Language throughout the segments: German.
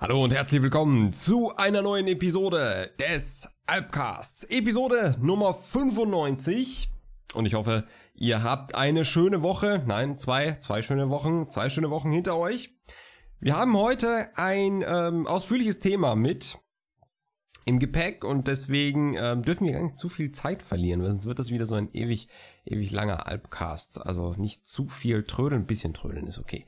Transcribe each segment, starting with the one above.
Hallo und herzlich willkommen zu einer neuen Episode des Alpcasts. Episode Nummer 95. Und ich hoffe, ihr habt eine schöne Woche. Nein, zwei, zwei schöne Wochen, zwei schöne Wochen hinter euch. Wir haben heute ein ähm, ausführliches Thema mit im Gepäck und deswegen ähm, dürfen wir gar nicht zu viel Zeit verlieren, sonst wird das wieder so ein ewig, ewig langer Albcast. Also nicht zu viel trödeln, ein bisschen trödeln ist okay.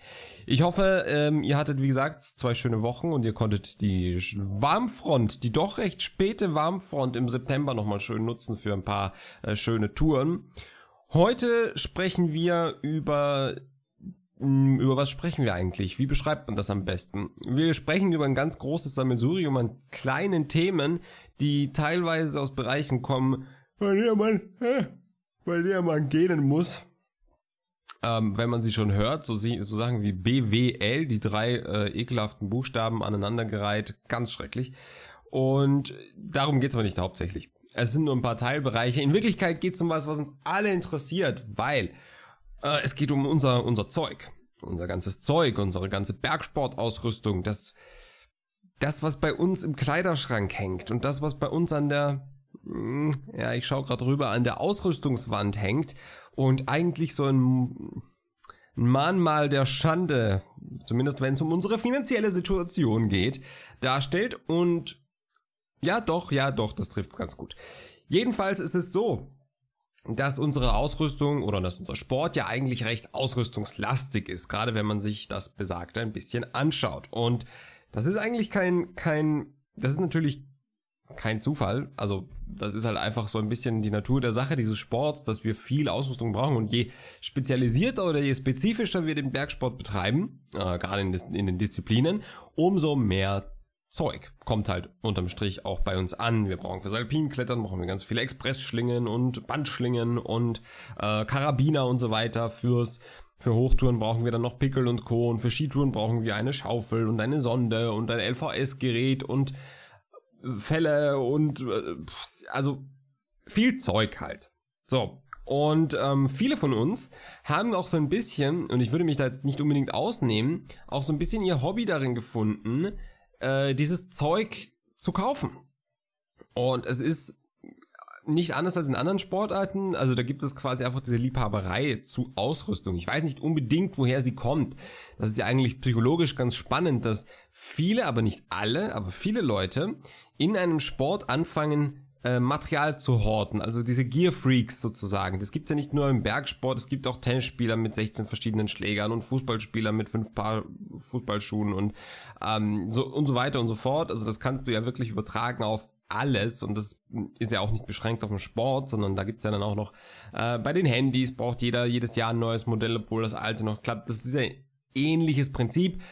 Ich hoffe, ähm, ihr hattet, wie gesagt, zwei schöne Wochen und ihr konntet die Warmfront, die doch recht späte Warmfront im September nochmal schön nutzen für ein paar äh, schöne Touren. Heute sprechen wir über hm, über was sprechen wir eigentlich? Wie beschreibt man das am besten? Wir sprechen über ein ganz großes Sammelsurium an kleinen Themen, die teilweise aus Bereichen kommen, bei der man, bei der man gehen muss. Ähm, wenn man sie schon hört, so, so Sachen wie BWL, die drei äh, ekelhaften Buchstaben aneinandergereiht, ganz schrecklich. Und darum geht's aber nicht hauptsächlich. Es sind nur ein paar Teilbereiche. In Wirklichkeit geht's um was, was uns alle interessiert, weil äh, es geht um unser, unser Zeug. Unser ganzes Zeug, unsere ganze Bergsportausrüstung, das, das, was bei uns im Kleiderschrank hängt und das, was bei uns an der, hm, ja, ich schaue gerade rüber, an der Ausrüstungswand hängt und eigentlich so ein, ein Mahnmal der Schande, zumindest wenn es um unsere finanzielle Situation geht, darstellt und ja, doch, ja, doch, das trifft's ganz gut. Jedenfalls ist es so, dass unsere Ausrüstung oder dass unser Sport ja eigentlich recht ausrüstungslastig ist, gerade wenn man sich das besagte ein bisschen anschaut. Und das ist eigentlich kein, kein, das ist natürlich kein Zufall. Also das ist halt einfach so ein bisschen die Natur der Sache dieses Sports, dass wir viel Ausrüstung brauchen. Und je spezialisierter oder je spezifischer wir den Bergsport betreiben, äh, gerade in, in den Disziplinen, umso mehr Zeug kommt halt unterm Strich auch bei uns an. Wir brauchen fürs Alpinklettern, brauchen wir ganz viele Expressschlingen und Bandschlingen und äh, Karabiner und so weiter. Fürs, für Hochtouren brauchen wir dann noch Pickel und Co. Und für Skitouren brauchen wir eine Schaufel und eine Sonde und ein LVS-Gerät und Fälle und äh, äh also viel Zeug halt. So, und ähm, viele von uns haben auch so ein bisschen, und ich würde mich da jetzt nicht unbedingt ausnehmen, auch so ein bisschen ihr Hobby darin gefunden, äh, dieses Zeug zu kaufen. Und es ist nicht anders als in anderen Sportarten. Also da gibt es quasi einfach diese Liebhaberei zu Ausrüstung. Ich weiß nicht unbedingt, woher sie kommt. Das ist ja eigentlich psychologisch ganz spannend, dass viele, aber nicht alle, aber viele Leute in einem Sport anfangen, äh, Material zu horten, also diese Gear Freaks sozusagen. Das gibt's ja nicht nur im Bergsport, es gibt auch Tennisspieler mit 16 verschiedenen Schlägern und Fußballspieler mit fünf Paar Fußballschuhen und ähm, so und so weiter und so fort. Also das kannst du ja wirklich übertragen auf alles und das ist ja auch nicht beschränkt auf den Sport, sondern da gibt's ja dann auch noch äh, bei den Handys braucht jeder jedes Jahr ein neues Modell, obwohl das alte noch klappt. Das ist ja ein ähnliches Prinzip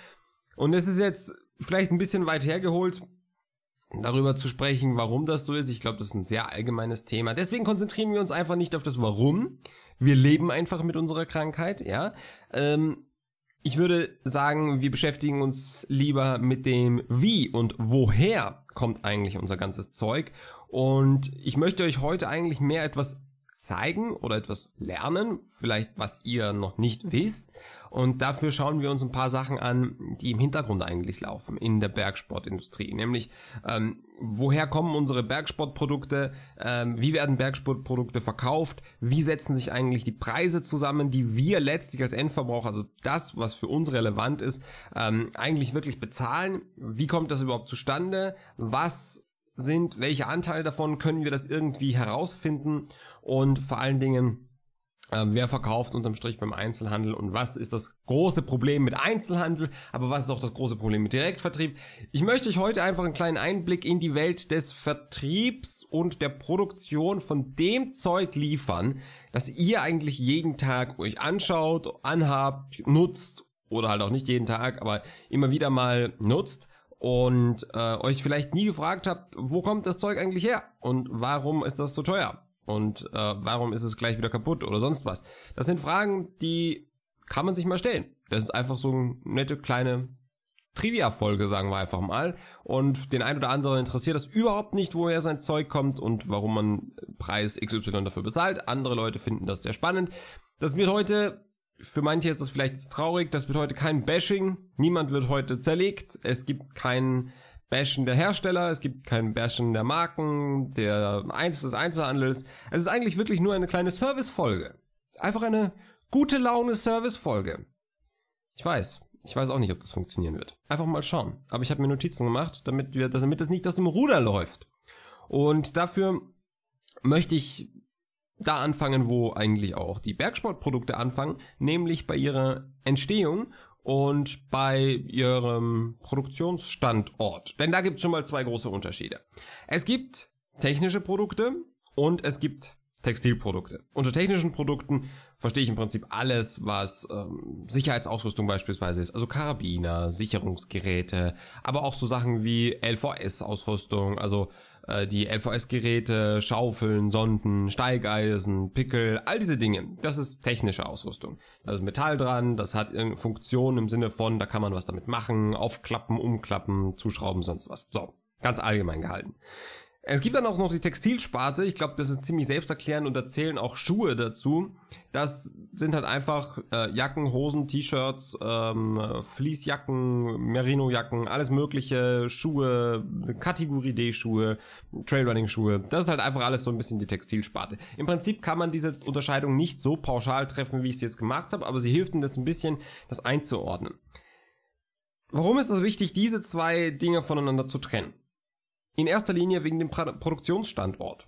und es ist jetzt vielleicht ein bisschen weit hergeholt, darüber zu sprechen, warum das so ist. Ich glaube, das ist ein sehr allgemeines Thema. Deswegen konzentrieren wir uns einfach nicht auf das Warum. Wir leben einfach mit unserer Krankheit, ja. Ähm, ich würde sagen, wir beschäftigen uns lieber mit dem Wie und woher kommt eigentlich unser ganzes Zeug. Und ich möchte euch heute eigentlich mehr etwas zeigen oder etwas lernen, vielleicht was ihr noch nicht wisst. Und dafür schauen wir uns ein paar Sachen an, die im Hintergrund eigentlich laufen in der Bergsportindustrie. Nämlich, ähm, woher kommen unsere Bergsportprodukte? Ähm, wie werden Bergsportprodukte verkauft? Wie setzen sich eigentlich die Preise zusammen, die wir letztlich als Endverbraucher, also das, was für uns relevant ist, ähm, eigentlich wirklich bezahlen? Wie kommt das überhaupt zustande? Was sind, welche Anteile davon können wir das irgendwie herausfinden? Und vor allen Dingen, äh, wer verkauft unterm Strich beim Einzelhandel und was ist das große Problem mit Einzelhandel, aber was ist auch das große Problem mit Direktvertrieb. Ich möchte euch heute einfach einen kleinen Einblick in die Welt des Vertriebs und der Produktion von dem Zeug liefern, das ihr eigentlich jeden Tag euch anschaut, anhabt, nutzt oder halt auch nicht jeden Tag, aber immer wieder mal nutzt und äh, euch vielleicht nie gefragt habt, wo kommt das Zeug eigentlich her und warum ist das so teuer? und äh, warum ist es gleich wieder kaputt oder sonst was. Das sind Fragen, die kann man sich mal stellen. Das ist einfach so eine nette kleine Trivia-Folge, sagen wir einfach mal. Und den einen oder anderen interessiert das überhaupt nicht, woher sein Zeug kommt und warum man Preis XY dafür bezahlt. Andere Leute finden das sehr spannend. Das wird heute, für manche ist das vielleicht traurig, das wird heute kein Bashing. Niemand wird heute zerlegt. Es gibt keinen Bashen der Hersteller, es gibt kein Bashen der Marken, der Einz des Einzelhandels. Es ist eigentlich wirklich nur eine kleine Servicefolge. Einfach eine gute Laune Servicefolge. Ich weiß, ich weiß auch nicht, ob das funktionieren wird. Einfach mal schauen. Aber ich habe mir Notizen gemacht, damit wir, damit das nicht aus dem Ruder läuft. Und dafür möchte ich da anfangen, wo eigentlich auch die Bergsportprodukte anfangen, nämlich bei ihrer Entstehung und bei ihrem Produktionsstandort. Denn da gibt es schon mal zwei große Unterschiede. Es gibt technische Produkte und es gibt Textilprodukte. Unter technischen Produkten verstehe ich im Prinzip alles, was ähm, Sicherheitsausrüstung beispielsweise ist. Also Karabiner, Sicherungsgeräte, aber auch so Sachen wie LVS-Ausrüstung, also äh, die LVS-Geräte, Schaufeln, Sonden, Steigeisen, Pickel, all diese Dinge. Das ist technische Ausrüstung. Da ist Metall dran, das hat irgendeine Funktion im Sinne von, da kann man was damit machen, aufklappen, umklappen, zuschrauben, sonst was. So, ganz allgemein gehalten. Es gibt dann auch noch die Textilsparte. Ich glaube, das ist ziemlich selbsterklärend und da zählen auch Schuhe dazu. Das sind halt einfach äh, Jacken, Hosen, T-Shirts, ähm, Fließjacken, Merino-Jacken, alles mögliche, Schuhe, Kategorie D-Schuhe, Trailrunning-Schuhe. Das ist halt einfach alles so ein bisschen die Textilsparte. Im Prinzip kann man diese Unterscheidung nicht so pauschal treffen, wie ich es jetzt gemacht habe, aber sie hilft mir das ein bisschen, das einzuordnen. Warum ist es wichtig, diese zwei Dinge voneinander zu trennen? In erster Linie wegen dem Produktionsstandort.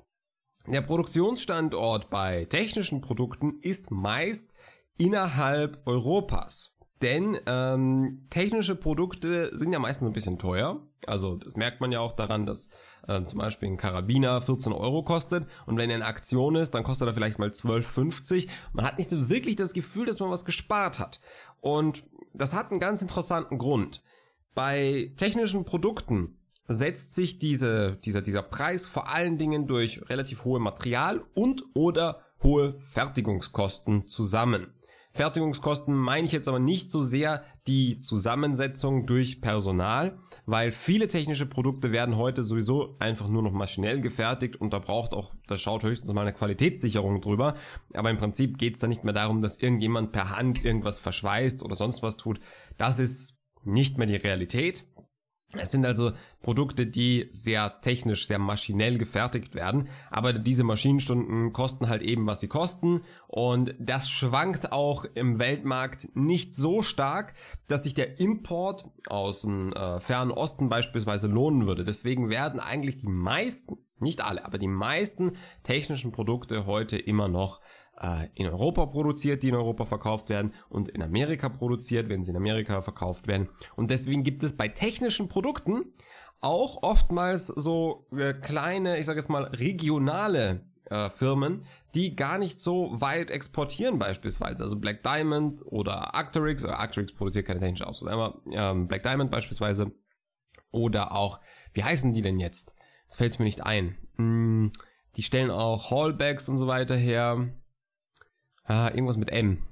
Der Produktionsstandort bei technischen Produkten ist meist innerhalb Europas. Denn ähm, technische Produkte sind ja meistens ein bisschen teuer. Also das merkt man ja auch daran, dass ähm, zum Beispiel ein Karabiner 14 Euro kostet und wenn er in Aktion ist, dann kostet er vielleicht mal 12,50. Man hat nicht so wirklich das Gefühl, dass man was gespart hat. Und das hat einen ganz interessanten Grund. Bei technischen Produkten setzt sich diese, dieser, dieser Preis vor allen Dingen durch relativ hohe Material- und oder hohe Fertigungskosten zusammen. Fertigungskosten meine ich jetzt aber nicht so sehr die Zusammensetzung durch Personal, weil viele technische Produkte werden heute sowieso einfach nur noch maschinell gefertigt und da braucht auch, da schaut höchstens mal eine Qualitätssicherung drüber. Aber im Prinzip geht es da nicht mehr darum, dass irgendjemand per Hand irgendwas verschweißt oder sonst was tut. Das ist nicht mehr die Realität. Es sind also Produkte, die sehr technisch, sehr maschinell gefertigt werden, aber diese Maschinenstunden kosten halt eben, was sie kosten und das schwankt auch im Weltmarkt nicht so stark, dass sich der Import aus dem äh, fernen Osten beispielsweise lohnen würde. Deswegen werden eigentlich die meisten, nicht alle, aber die meisten technischen Produkte heute immer noch äh, in Europa produziert, die in Europa verkauft werden und in Amerika produziert, wenn sie in Amerika verkauft werden. Und deswegen gibt es bei technischen Produkten auch oftmals so äh, kleine, ich sage jetzt mal regionale äh, Firmen, die gar nicht so weit exportieren beispielsweise. Also Black Diamond oder Arcturix, oder äh, Arcturix produziert keine technische Ausrüstung, aber ähm, Black Diamond beispielsweise oder auch, wie heißen die denn jetzt? Jetzt fällt es mir nicht ein. Hm, die stellen auch Hallbacks und so weiter her. Ah, irgendwas mit M.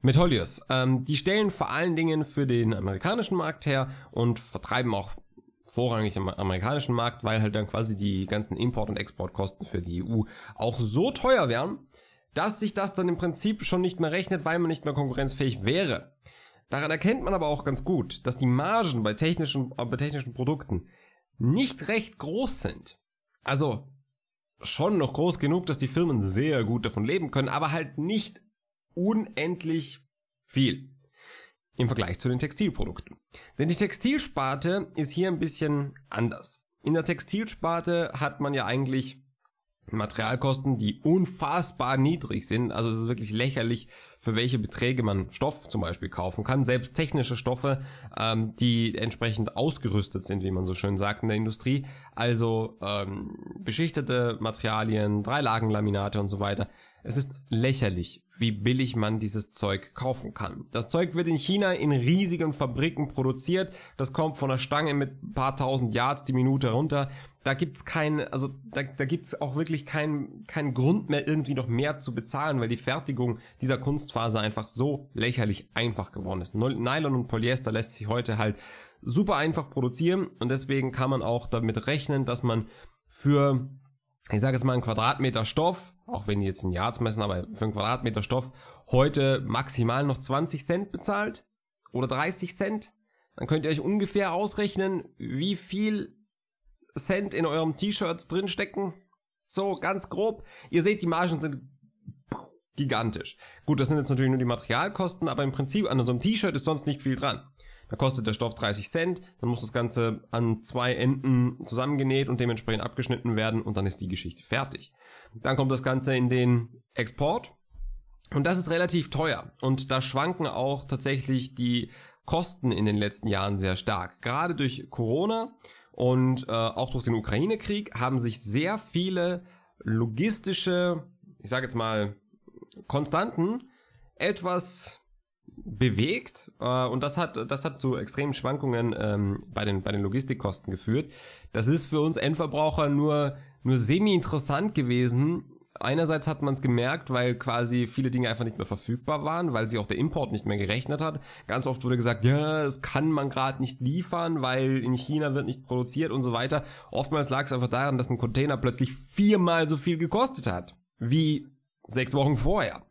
Metolius. Ähm, die stellen vor allen Dingen für den amerikanischen Markt her und vertreiben auch vorrangig im amerikanischen Markt, weil halt dann quasi die ganzen Import- und Exportkosten für die EU auch so teuer wären, dass sich das dann im Prinzip schon nicht mehr rechnet, weil man nicht mehr konkurrenzfähig wäre. Daran erkennt man aber auch ganz gut, dass die Margen bei technischen, äh, bei technischen Produkten nicht recht groß sind. Also schon noch groß genug, dass die Firmen sehr gut davon leben können, aber halt nicht unendlich viel im Vergleich zu den Textilprodukten. Denn die Textilsparte ist hier ein bisschen anders. In der Textilsparte hat man ja eigentlich Materialkosten, die unfassbar niedrig sind. Also es ist wirklich lächerlich, für welche Beträge man Stoff zum Beispiel kaufen kann. Selbst technische Stoffe, ähm, die entsprechend ausgerüstet sind, wie man so schön sagt in der Industrie. Also ähm, beschichtete Materialien, Dreilagenlaminate und so weiter. Es ist lächerlich, wie billig man dieses Zeug kaufen kann. Das Zeug wird in China in riesigen Fabriken produziert. Das kommt von der Stange mit ein paar tausend Yards die Minute runter. Da gibt's keinen, also da, da gibt's auch wirklich keinen keinen Grund mehr irgendwie noch mehr zu bezahlen, weil die Fertigung dieser Kunstfaser einfach so lächerlich einfach geworden ist. Nylon und Polyester lässt sich heute halt super einfach produzieren und deswegen kann man auch damit rechnen, dass man für ich sage jetzt mal einen Quadratmeter Stoff auch wenn die jetzt ein Yards messen, aber für einen Quadratmeter Stoff heute maximal noch 20 Cent bezahlt oder 30 Cent, dann könnt ihr euch ungefähr ausrechnen, wie viel Cent in eurem T-Shirt drin stecken. So ganz grob. Ihr seht, die Margen sind gigantisch. Gut, das sind jetzt natürlich nur die Materialkosten, aber im Prinzip an so einem T-Shirt ist sonst nicht viel dran. Da kostet der Stoff 30 Cent, dann muss das Ganze an zwei Enden zusammengenäht und dementsprechend abgeschnitten werden und dann ist die Geschichte fertig. Dann kommt das Ganze in den Export und das ist relativ teuer und da schwanken auch tatsächlich die Kosten in den letzten Jahren sehr stark. Gerade durch Corona und äh, auch durch den Ukraine-Krieg haben sich sehr viele logistische, ich sage jetzt mal, Konstanten etwas bewegt äh, und das hat das hat zu extremen Schwankungen ähm, bei den bei den Logistikkosten geführt. Das ist für uns Endverbraucher nur nur semi interessant gewesen. Einerseits hat man es gemerkt, weil quasi viele Dinge einfach nicht mehr verfügbar waren, weil sich auch der Import nicht mehr gerechnet hat. Ganz oft wurde gesagt, ja, das kann man gerade nicht liefern, weil in China wird nicht produziert und so weiter. Oftmals lag es einfach daran, dass ein Container plötzlich viermal so viel gekostet hat wie sechs Wochen vorher.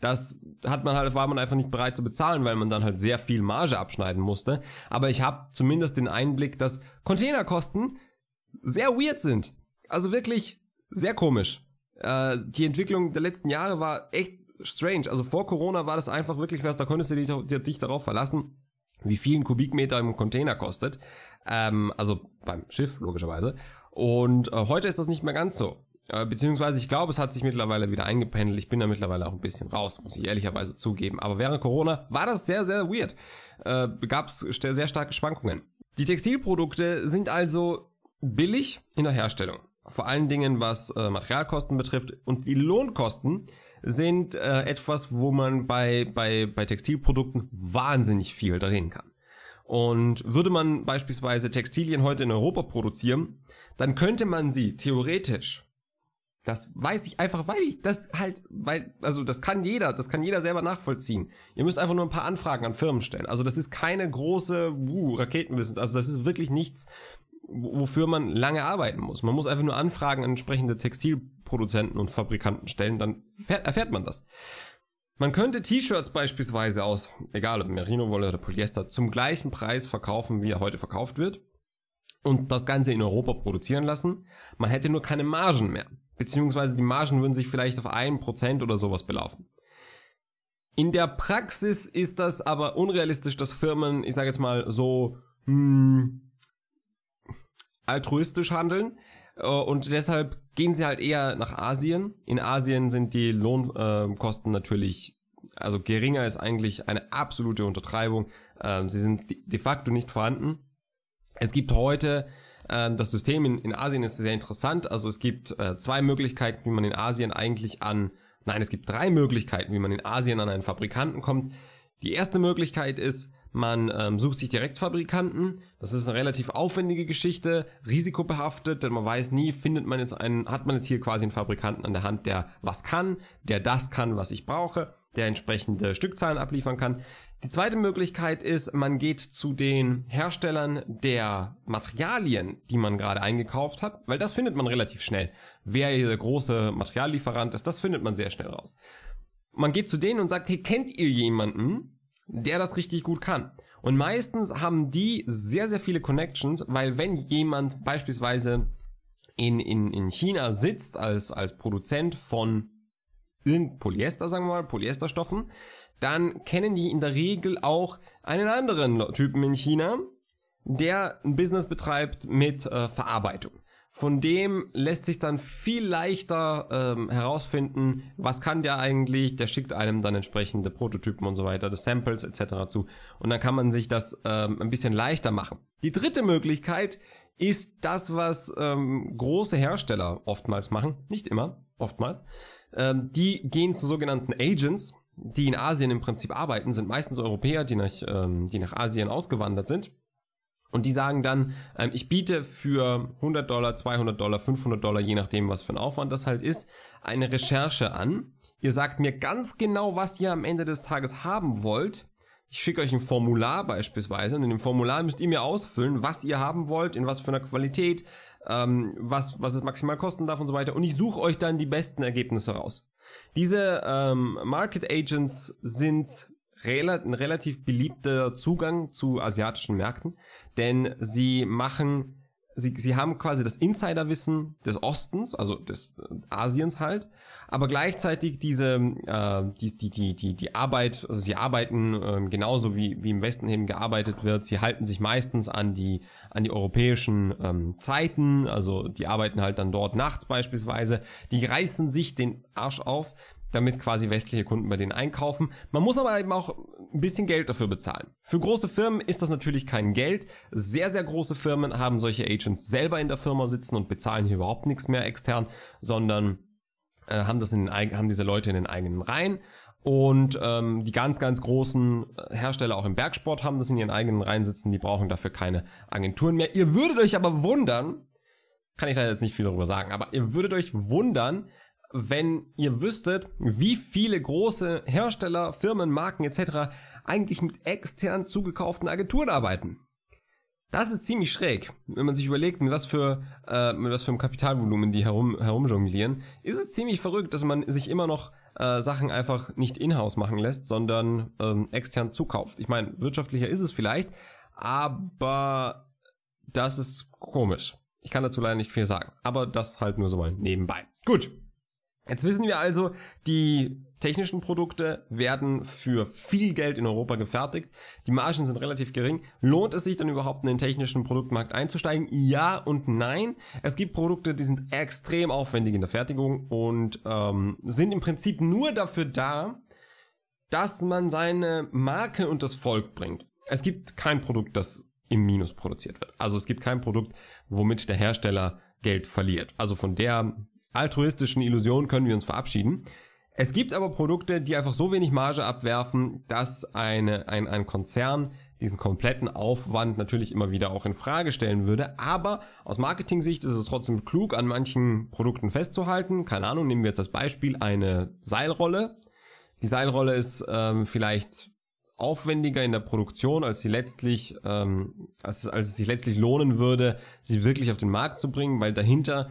Das hat man halt, war man einfach nicht bereit zu bezahlen, weil man dann halt sehr viel Marge abschneiden musste. Aber ich habe zumindest den Einblick, dass Containerkosten sehr weird sind. Also wirklich sehr komisch. Äh, die Entwicklung der letzten Jahre war echt strange. Also vor Corona war das einfach wirklich was, da konntest du dich, dich darauf verlassen, wie viel ein Kubikmeter im Container kostet. Ähm, also beim Schiff, logischerweise. Und äh, heute ist das nicht mehr ganz so. Äh, beziehungsweise ich glaube, es hat sich mittlerweile wieder eingependelt. Ich bin da mittlerweile auch ein bisschen raus, muss ich ehrlicherweise zugeben. Aber während Corona war das sehr, sehr weird. Äh, Gab es sehr starke Schwankungen. Die Textilprodukte sind also billig in der Herstellung. Vor allen Dingen, was äh, Materialkosten betrifft und die Lohnkosten sind äh, etwas, wo man bei, bei, bei Textilprodukten wahnsinnig viel drehen kann. Und würde man beispielsweise Textilien heute in Europa produzieren, dann könnte man sie theoretisch das weiß ich einfach, weil ich das halt, weil, also das kann jeder, das kann jeder selber nachvollziehen. Ihr müsst einfach nur ein paar Anfragen an Firmen stellen. Also das ist keine große uh, Raketenwissen. Also das ist wirklich nichts, wofür man lange arbeiten muss. Man muss einfach nur Anfragen an entsprechende Textilproduzenten und Fabrikanten stellen, dann erfährt man das. Man könnte T-Shirts beispielsweise aus, egal ob Merino-Wolle oder Polyester, zum gleichen Preis verkaufen, wie er heute verkauft wird und das Ganze in Europa produzieren lassen. Man hätte nur keine Margen mehr beziehungsweise die Margen würden sich vielleicht auf ein Prozent oder sowas belaufen. In der Praxis ist das aber unrealistisch, dass Firmen, ich sage jetzt mal so, mh, hm, altruistisch handeln äh, und deshalb gehen sie halt eher nach Asien. In Asien sind die Lohnkosten äh, natürlich, also geringer ist eigentlich eine absolute Untertreibung. Ähm, sie sind de facto nicht vorhanden. Es gibt heute ähm, das System in, Asien ist sehr interessant. Also es gibt äh, zwei Möglichkeiten, wie man in Asien eigentlich an, nein, es gibt drei Möglichkeiten, wie man in Asien an einen Fabrikanten kommt. Die erste Möglichkeit ist, man ähm, sucht sich Direktfabrikanten. Das ist eine relativ aufwendige Geschichte, risikobehaftet, denn man weiß nie, findet man jetzt einen, hat man jetzt hier quasi einen Fabrikanten an der Hand, der was kann, der das kann, was ich brauche, der entsprechende Stückzahlen abliefern kann. Die zweite Möglichkeit ist, man geht zu den Herstellern der Materialien, die man gerade eingekauft hat, weil das findet man relativ schnell. Wer der große Materiallieferant ist, das findet man sehr schnell raus. Man geht zu denen und sagt, hey, kennt ihr jemanden, der das richtig gut kann? Und meistens haben die sehr, sehr viele Connections, weil wenn jemand beispielsweise in, in, in China sitzt als, als Produzent von Polyester, sagen wir mal, Polyesterstoffen, dann kennen die in der Regel auch einen anderen Typen in China, der ein Business betreibt mit äh, Verarbeitung. Von dem lässt sich dann viel leichter ähm, herausfinden, was kann der eigentlich, der schickt einem dann entsprechende Prototypen und so weiter, des Samples etc. zu. Und dann kann man sich das ähm, ein bisschen leichter machen. Die dritte Möglichkeit ist das, was ähm, große Hersteller oftmals machen, nicht immer, oftmals. Ähm, die gehen zu sogenannten Agents, die in Asien im Prinzip arbeiten, sind meistens Europäer, die nach, ähm, die nach Asien ausgewandert sind. Und die sagen dann, ähm, ich biete für 100 Dollar, 200 Dollar, 500 Dollar, je nachdem, was für ein Aufwand das halt ist, eine Recherche an. Ihr sagt mir ganz genau, was ihr am Ende des Tages haben wollt. Ich schicke euch ein Formular beispielsweise und in dem Formular müsst ihr mir ausfüllen, was ihr haben wollt, in was für einer Qualität, ähm, was, was es maximal kosten darf und so weiter. Und ich suche euch dann die besten Ergebnisse raus. Diese ähm, Market Agents sind rela ein relativ beliebter Zugang zu asiatischen Märkten, denn sie machen, sie, sie haben quasi das Insiderwissen des Ostens, also des äh, Asiens halt, aber gleichzeitig diese äh, die, die, die, die, die Arbeit, also sie arbeiten äh, genauso wie, wie im Westen eben gearbeitet wird, sie halten sich meistens an die an die europäischen ähm, Zeiten, also die arbeiten halt dann dort nachts beispielsweise, die reißen sich den Arsch auf, damit quasi westliche Kunden bei denen einkaufen. Man muss aber eben auch ein bisschen Geld dafür bezahlen. Für große Firmen ist das natürlich kein Geld. Sehr, sehr große Firmen haben solche Agents selber in der Firma sitzen und bezahlen hier überhaupt nichts mehr extern, sondern äh, haben, das in den, haben diese Leute in den eigenen Reihen. Und ähm, die ganz, ganz großen äh, Hersteller auch im Bergsport haben das in ihren eigenen Reihen sitzen. Die brauchen dafür keine Agenturen mehr. Ihr würdet euch aber wundern, kann ich da jetzt nicht viel darüber sagen, aber ihr würdet euch wundern, wenn ihr wüsstet, wie viele große Hersteller, Firmen, Marken etc. eigentlich mit extern zugekauften Agenturen arbeiten. Das ist ziemlich schräg. Wenn man sich überlegt, mit was für, äh, mit was für einem Kapitalvolumen die herum, herumjonglieren, ist es ziemlich verrückt, dass man sich immer noch äh, Sachen einfach nicht in-house machen lässt, sondern ähm, extern zukauft. Ich meine, wirtschaftlicher ist es vielleicht, aber das ist komisch. Ich kann dazu leider nicht viel sagen, aber das halt nur so mal nebenbei. Gut, Jetzt wissen wir also, die technischen Produkte werden für viel Geld in Europa gefertigt. Die Margen sind relativ gering. Lohnt es sich dann überhaupt in den technischen Produktmarkt einzusteigen? Ja und nein. Es gibt Produkte, die sind extrem aufwendig in der Fertigung und ähm, sind im Prinzip nur dafür da, dass man seine Marke und das Volk bringt. Es gibt kein Produkt, das im Minus produziert wird. Also es gibt kein Produkt, womit der Hersteller Geld verliert. Also von der altruistischen Illusion können wir uns verabschieden. Es gibt aber Produkte, die einfach so wenig Marge abwerfen, dass eine, ein, ein Konzern diesen kompletten Aufwand natürlich immer wieder auch in Frage stellen würde. Aber aus Marketing-Sicht ist es trotzdem klug, an manchen Produkten festzuhalten. Keine Ahnung, nehmen wir jetzt das Beispiel eine Seilrolle. Die Seilrolle ist ähm, vielleicht aufwendiger in der Produktion, als sie letztlich, ähm, als, als es sich letztlich lohnen würde, sie wirklich auf den Markt zu bringen, weil dahinter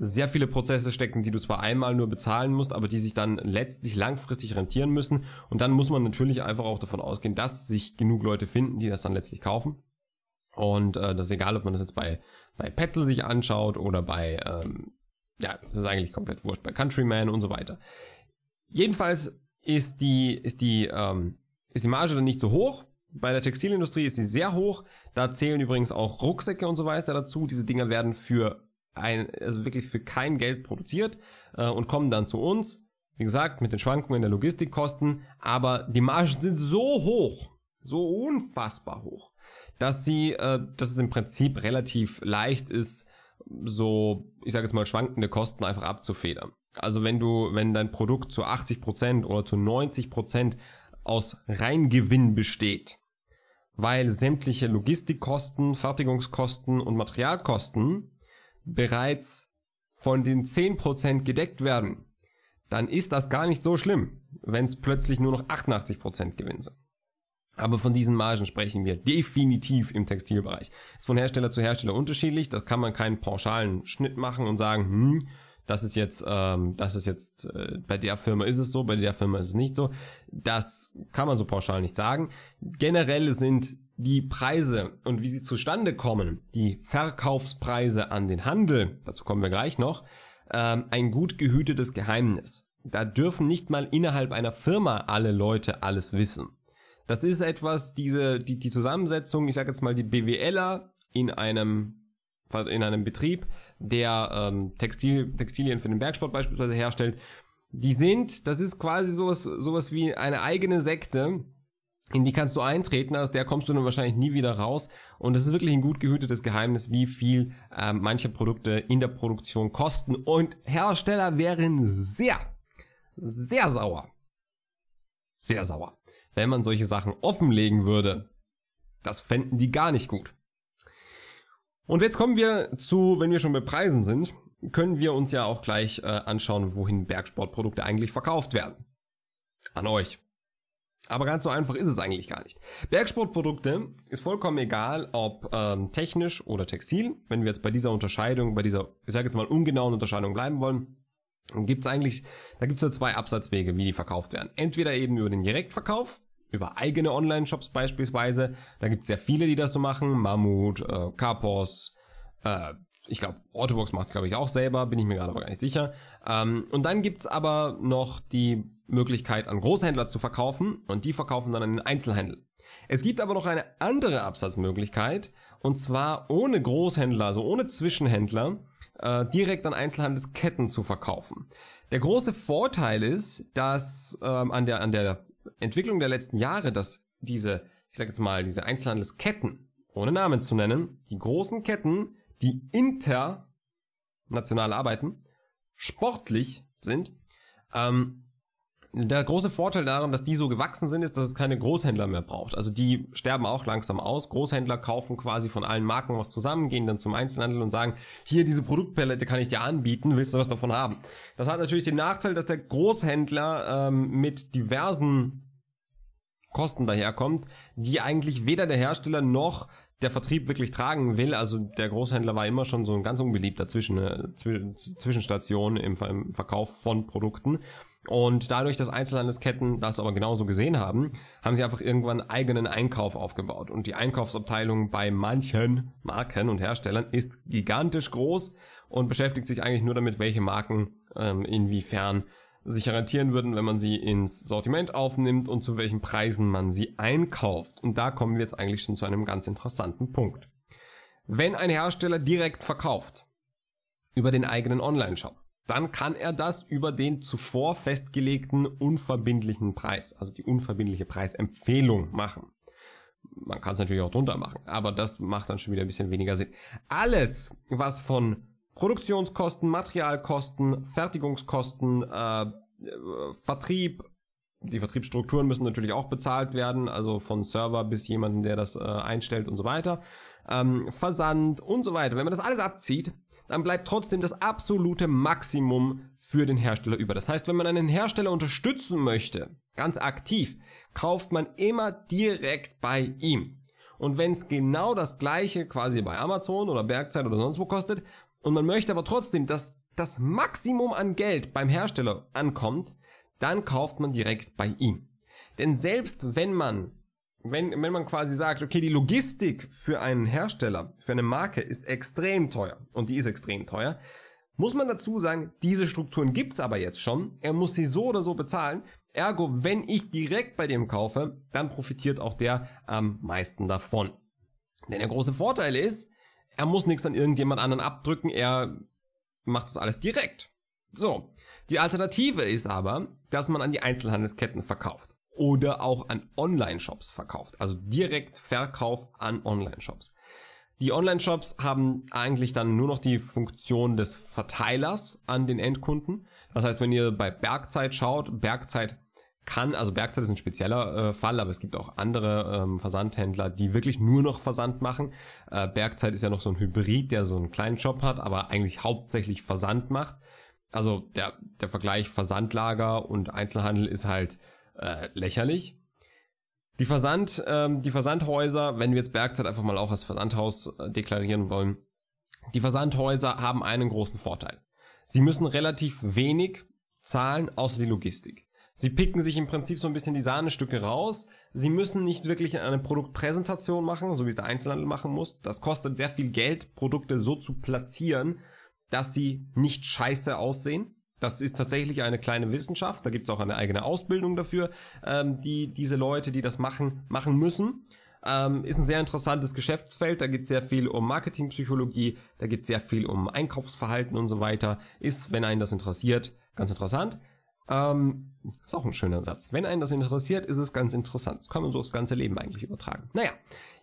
sehr viele Prozesse stecken, die du zwar einmal nur bezahlen musst, aber die sich dann letztlich langfristig rentieren müssen. Und dann muss man natürlich einfach auch davon ausgehen, dass sich genug Leute finden, die das dann letztlich kaufen. Und äh, das ist egal, ob man das jetzt bei, bei Petzl sich anschaut oder bei, ähm, ja, das ist eigentlich komplett wurscht, bei Countryman und so weiter. Jedenfalls ist die, ist die, ähm, ist die Marge dann nicht so hoch. Bei der Textilindustrie ist sie sehr hoch. Da zählen übrigens auch Rucksäcke und so weiter dazu. Diese Dinger werden für ein, also wirklich für kein Geld produziert äh, und kommen dann zu uns. Wie gesagt, mit den Schwankungen der Logistikkosten, aber die Margen sind so hoch, so unfassbar hoch, dass sie, äh, dass es im Prinzip relativ leicht ist, so, ich sage jetzt mal, schwankende Kosten einfach abzufedern. Also wenn du, wenn dein Produkt zu 80% oder zu 90% aus Reingewinn besteht, weil sämtliche Logistikkosten, Fertigungskosten und Materialkosten bereits von den 10% gedeckt werden, dann ist das gar nicht so schlimm, wenn es plötzlich nur noch 88% Gewinn sind. Aber von diesen Margen sprechen wir definitiv im Textilbereich. Ist von Hersteller zu Hersteller unterschiedlich, da kann man keinen pauschalen Schnitt machen und sagen, hm, das ist jetzt, ähm, das ist jetzt, äh, bei der Firma ist es so, bei der Firma ist es nicht so. Das kann man so pauschal nicht sagen. Generell sind die Preise und wie sie zustande kommen, die Verkaufspreise an den Handel, dazu kommen wir gleich noch, ähm, ein gut gehütetes Geheimnis. Da dürfen nicht mal innerhalb einer Firma alle Leute alles wissen. Das ist etwas, diese, die, die Zusammensetzung, ich sage jetzt mal die BWLer in einem, in einem Betrieb, der ähm, Textil, Textilien für den Bergsport beispielsweise herstellt, die sind, das ist quasi sowas, sowas wie eine eigene Sekte, in die kannst du eintreten, aus der kommst du dann wahrscheinlich nie wieder raus. Und es ist wirklich ein gut gehütetes Geheimnis, wie viel äh, manche Produkte in der Produktion kosten. Und Hersteller wären sehr, sehr sauer. Sehr sauer. Wenn man solche Sachen offenlegen würde. Das fänden die gar nicht gut. Und jetzt kommen wir zu, wenn wir schon bei Preisen sind, können wir uns ja auch gleich äh, anschauen, wohin Bergsportprodukte eigentlich verkauft werden. An euch. Aber ganz so einfach ist es eigentlich gar nicht. Bergsportprodukte ist vollkommen egal, ob ähm, technisch oder textil. Wenn wir jetzt bei dieser Unterscheidung, bei dieser, ich sage jetzt mal, ungenauen Unterscheidung bleiben wollen, dann gibt's eigentlich, da gibt's ja zwei Absatzwege, wie die verkauft werden. Entweder eben über den Direktverkauf, über eigene Online-Shops beispielsweise. Da gibt's sehr viele, die das so machen. Mammut, äh, Kapos, äh, ich glaube, Autobox macht es, glaube ich, auch selber, bin ich mir gerade aber gar nicht sicher. Ähm, und dann gibt es aber noch die Möglichkeit, an Großhändler zu verkaufen und die verkaufen dann an den Einzelhandel. Es gibt aber noch eine andere Absatzmöglichkeit und zwar ohne Großhändler, also ohne Zwischenhändler, äh, direkt an Einzelhandelsketten zu verkaufen. Der große Vorteil ist, dass ähm, an, der, an der Entwicklung der letzten Jahre, dass diese, ich sage jetzt mal, diese Einzelhandelsketten, ohne Namen zu nennen, die großen Ketten die international arbeiten, sportlich sind. Ähm, der große Vorteil daran, dass die so gewachsen sind, ist, dass es keine Großhändler mehr braucht. Also die sterben auch langsam aus. Großhändler kaufen quasi von allen Marken was zusammen, gehen dann zum Einzelhandel und sagen, hier diese Produktpalette kann ich dir anbieten, willst du was davon haben? Das hat natürlich den Nachteil, dass der Großhändler ähm, mit diversen Kosten daherkommt, die eigentlich weder der Hersteller noch der Vertrieb wirklich tragen will. Also der Großhändler war immer schon so ein ganz unbeliebter Zwischen, äh, Zwischenstation im, im Verkauf von Produkten. Und dadurch, dass Einzelhandelsketten das aber genauso gesehen haben, haben sie einfach irgendwann eigenen Einkauf aufgebaut. Und die Einkaufsabteilung bei manchen Marken und Herstellern ist gigantisch groß und beschäftigt sich eigentlich nur damit, welche Marken ähm, inwiefern sich rentieren würden, wenn man sie ins Sortiment aufnimmt und zu welchen Preisen man sie einkauft. Und da kommen wir jetzt eigentlich schon zu einem ganz interessanten Punkt. Wenn ein Hersteller direkt verkauft über den eigenen Online-Shop, dann kann er das über den zuvor festgelegten unverbindlichen Preis, also die unverbindliche Preisempfehlung machen. Man kann es natürlich auch drunter machen, aber das macht dann schon wieder ein bisschen weniger Sinn. Alles, was von Produktionskosten, Materialkosten, Fertigungskosten, äh, Vertrieb. Die Vertriebsstrukturen müssen natürlich auch bezahlt werden, also von Server bis jemanden, der das äh, einstellt und so weiter. Ähm, Versand und so weiter. Wenn man das alles abzieht, dann bleibt trotzdem das absolute Maximum für den Hersteller über. Das heißt, wenn man einen Hersteller unterstützen möchte, ganz aktiv, kauft man immer direkt bei ihm. Und wenn es genau das gleiche quasi bei Amazon oder Bergzeit oder sonst wo kostet, und man möchte aber trotzdem, dass das Maximum an Geld beim Hersteller ankommt, dann kauft man direkt bei ihm. Denn selbst wenn man, wenn, wenn man quasi sagt, okay, die Logistik für einen Hersteller, für eine Marke ist extrem teuer und die ist extrem teuer, muss man dazu sagen, diese Strukturen gibt's aber jetzt schon. Er muss sie so oder so bezahlen. Ergo, wenn ich direkt bei dem kaufe, dann profitiert auch der am meisten davon. Denn der große Vorteil ist, er muss nichts an irgendjemand anderen abdrücken, er macht das alles direkt. So, die Alternative ist aber, dass man an die Einzelhandelsketten verkauft oder auch an Online-Shops verkauft, also direkt Verkauf an Online-Shops. Die Online-Shops haben eigentlich dann nur noch die Funktion des Verteilers an den Endkunden. Das heißt, wenn ihr bei Bergzeit schaut, Bergzeit kann, also Bergzeit ist ein spezieller äh, Fall, aber es gibt auch andere ähm, Versandhändler, die wirklich nur noch Versand machen. Äh, Bergzeit ist ja noch so ein Hybrid, der so einen kleinen Shop hat, aber eigentlich hauptsächlich Versand macht. Also der, der Vergleich Versandlager und Einzelhandel ist halt äh, lächerlich. Die Versand, ähm, die Versandhäuser, wenn wir jetzt Bergzeit einfach mal auch als Versandhaus äh, deklarieren wollen, die Versandhäuser haben einen großen Vorteil. Sie müssen relativ wenig zahlen, außer die Logistik. Sie picken sich im Prinzip so ein bisschen die Sahnestücke raus. Sie müssen nicht wirklich eine Produktpräsentation machen, so wie es der Einzelhandel machen muss. Das kostet sehr viel Geld, Produkte so zu platzieren, dass sie nicht scheiße aussehen. Das ist tatsächlich eine kleine Wissenschaft. Da gibt's auch eine eigene Ausbildung dafür, ähm, die diese Leute, die das machen, machen müssen. Ähm, ist ein sehr interessantes Geschäftsfeld. Da geht sehr viel um Marketingpsychologie, da geht sehr viel um Einkaufsverhalten und so weiter. Ist, wenn einen das interessiert, ganz interessant. Ähm, ist auch ein schöner Satz. Wenn einen das interessiert, ist es ganz interessant. Das kann man so aufs ganze Leben eigentlich übertragen. Naja,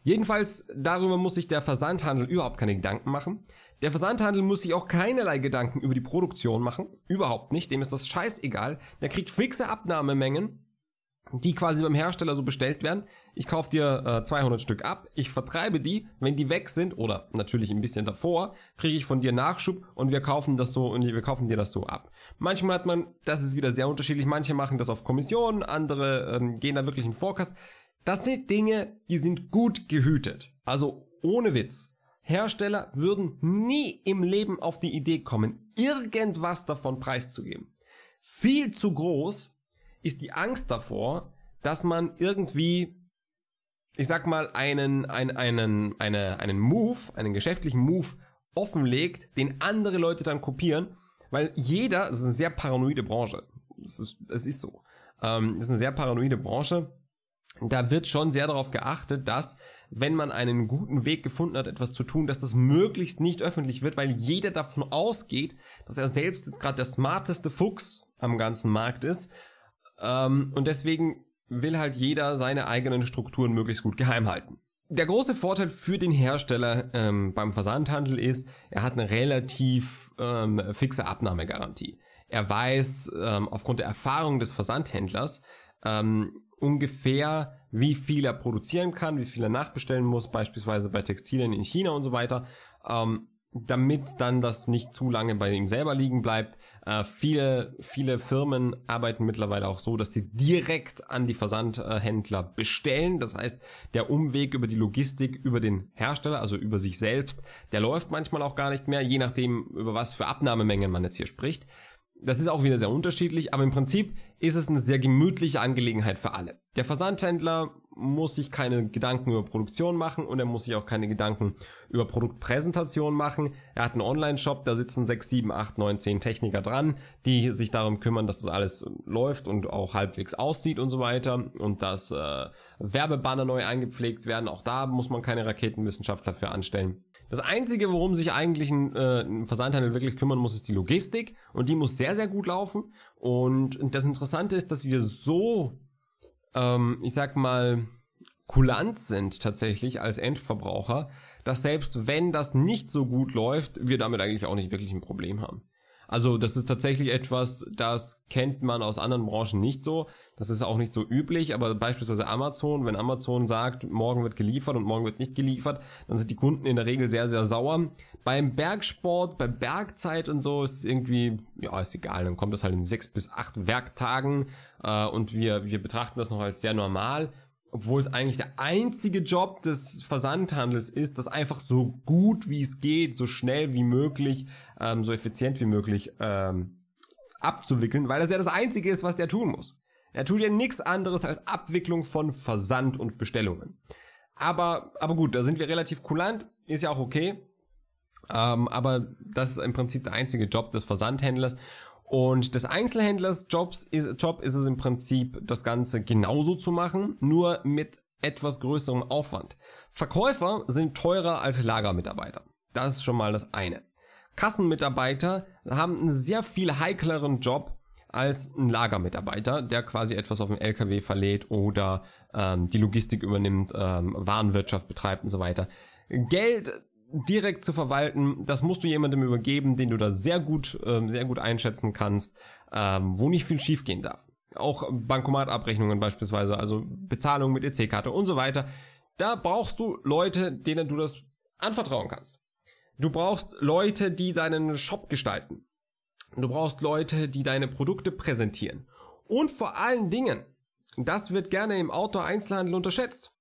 jedenfalls, darüber muss sich der Versandhandel überhaupt keine Gedanken machen. Der Versandhandel muss sich auch keinerlei Gedanken über die Produktion machen. Überhaupt nicht. Dem ist das scheißegal. Der kriegt fixe Abnahmemengen die quasi beim Hersteller so bestellt werden. Ich kaufe dir äh, 200 Stück ab, ich vertreibe die, wenn die weg sind oder natürlich ein bisschen davor, kriege ich von dir Nachschub und wir kaufen das so und wir kaufen dir das so ab. Manchmal hat man, das ist wieder sehr unterschiedlich, manche machen das auf Kommission, andere ähm, gehen da wirklich in Forecast. Das sind Dinge, die sind gut gehütet. Also ohne Witz. Hersteller würden nie im Leben auf die Idee kommen, irgendwas davon preiszugeben. Viel zu groß, ist die Angst davor, dass man irgendwie, ich sag mal, einen, einen, einen, eine, einen Move, einen geschäftlichen Move offenlegt, den andere Leute dann kopieren, weil jeder, das ist eine sehr paranoide Branche. Es ist, ist so. Ähm, ist eine sehr paranoide Branche. Da wird schon sehr darauf geachtet, dass, wenn man einen guten Weg gefunden hat, etwas zu tun, dass das möglichst nicht öffentlich wird, weil jeder davon ausgeht, dass er selbst jetzt gerade der smarteste Fuchs am ganzen Markt ist ähm, und deswegen will halt jeder seine eigenen Strukturen möglichst gut geheim halten. Der große Vorteil für den Hersteller ähm, beim Versandhandel ist, er hat eine relativ ähm, fixe Abnahmegarantie. Er weiß ähm, aufgrund der Erfahrung des Versandhändlers ähm, ungefähr, wie viel er produzieren kann, wie viel er nachbestellen muss, beispielsweise bei Textilien in China und so weiter, ähm, damit dann das nicht zu lange bei ihm selber liegen bleibt. Äh, viele, viele Firmen arbeiten mittlerweile auch so, dass sie direkt an die Versandhändler bestellen. Das heißt, der Umweg über die Logistik, über den Hersteller, also über sich selbst, der läuft manchmal auch gar nicht mehr, je nachdem, über was für Abnahmemengen man jetzt hier spricht. Das ist auch wieder sehr unterschiedlich, aber im Prinzip ist es eine sehr gemütliche Angelegenheit für alle. Der Versandhändler muss sich keine Gedanken über Produktion machen und er muss sich auch keine Gedanken über Produktpräsentation machen. Er hat einen Online-Shop, da sitzen 6, 7, 8, 9, 10 Techniker dran, die sich darum kümmern, dass das alles läuft und auch halbwegs aussieht und so weiter und dass äh, Werbebanner neu eingepflegt werden. Auch da muss man keine Raketenwissenschaftler für anstellen. Das Einzige, worum sich eigentlich ein, äh, ein Versandhandel wirklich kümmern muss, ist die Logistik und die muss sehr, sehr gut laufen. Und das Interessante ist, dass wir so ähm, ich sag mal, kulant sind tatsächlich als Endverbraucher, dass selbst wenn das nicht so gut läuft, wir damit eigentlich auch nicht wirklich ein Problem haben. Also das ist tatsächlich etwas, das kennt man aus anderen Branchen nicht so. Das ist auch nicht so üblich, aber beispielsweise Amazon, wenn Amazon sagt, morgen wird geliefert und morgen wird nicht geliefert, dann sind die Kunden in der Regel sehr, sehr sauer. Beim Bergsport, bei Bergzeit und so ist es irgendwie, ja, ist egal, dann kommt das halt in sechs bis acht Werktagen äh, und wir, wir betrachten das noch als sehr normal, obwohl es eigentlich der einzige Job des Versandhandels ist, das einfach so gut wie es geht, so schnell wie möglich, ähm, so effizient wie möglich ähm, abzuwickeln, weil das ja das Einzige ist, was der tun muss. Er tut ja nichts anderes als Abwicklung von Versand und Bestellungen. Aber, aber gut, da sind wir relativ kulant, ist ja auch okay. Ähm, aber das ist im Prinzip der einzige Job des Versandhändlers und des Einzelhändlers Jobs ist, Job ist es im Prinzip, das Ganze genauso zu machen, nur mit etwas größerem Aufwand. Verkäufer sind teurer als Lagermitarbeiter. Das ist schon mal das eine. Kassenmitarbeiter haben einen sehr viel heikleren Job als ein Lagermitarbeiter, der quasi etwas auf dem LKW verlädt oder ähm, die Logistik übernimmt, ähm, Warenwirtschaft betreibt und so weiter. Geld direkt zu verwalten, das musst du jemandem übergeben, den du da sehr gut, ähm, sehr gut einschätzen kannst, ähm, wo nicht viel schiefgehen darf. Auch Bankomatabrechnungen beispielsweise, also Bezahlung mit EC-Karte und so weiter. Da brauchst du Leute, denen du das anvertrauen kannst. Du brauchst Leute, die deinen Shop gestalten. Du brauchst Leute, die deine Produkte präsentieren. Und vor allen Dingen, das wird gerne im Outdoor-Einzelhandel unterschätzt.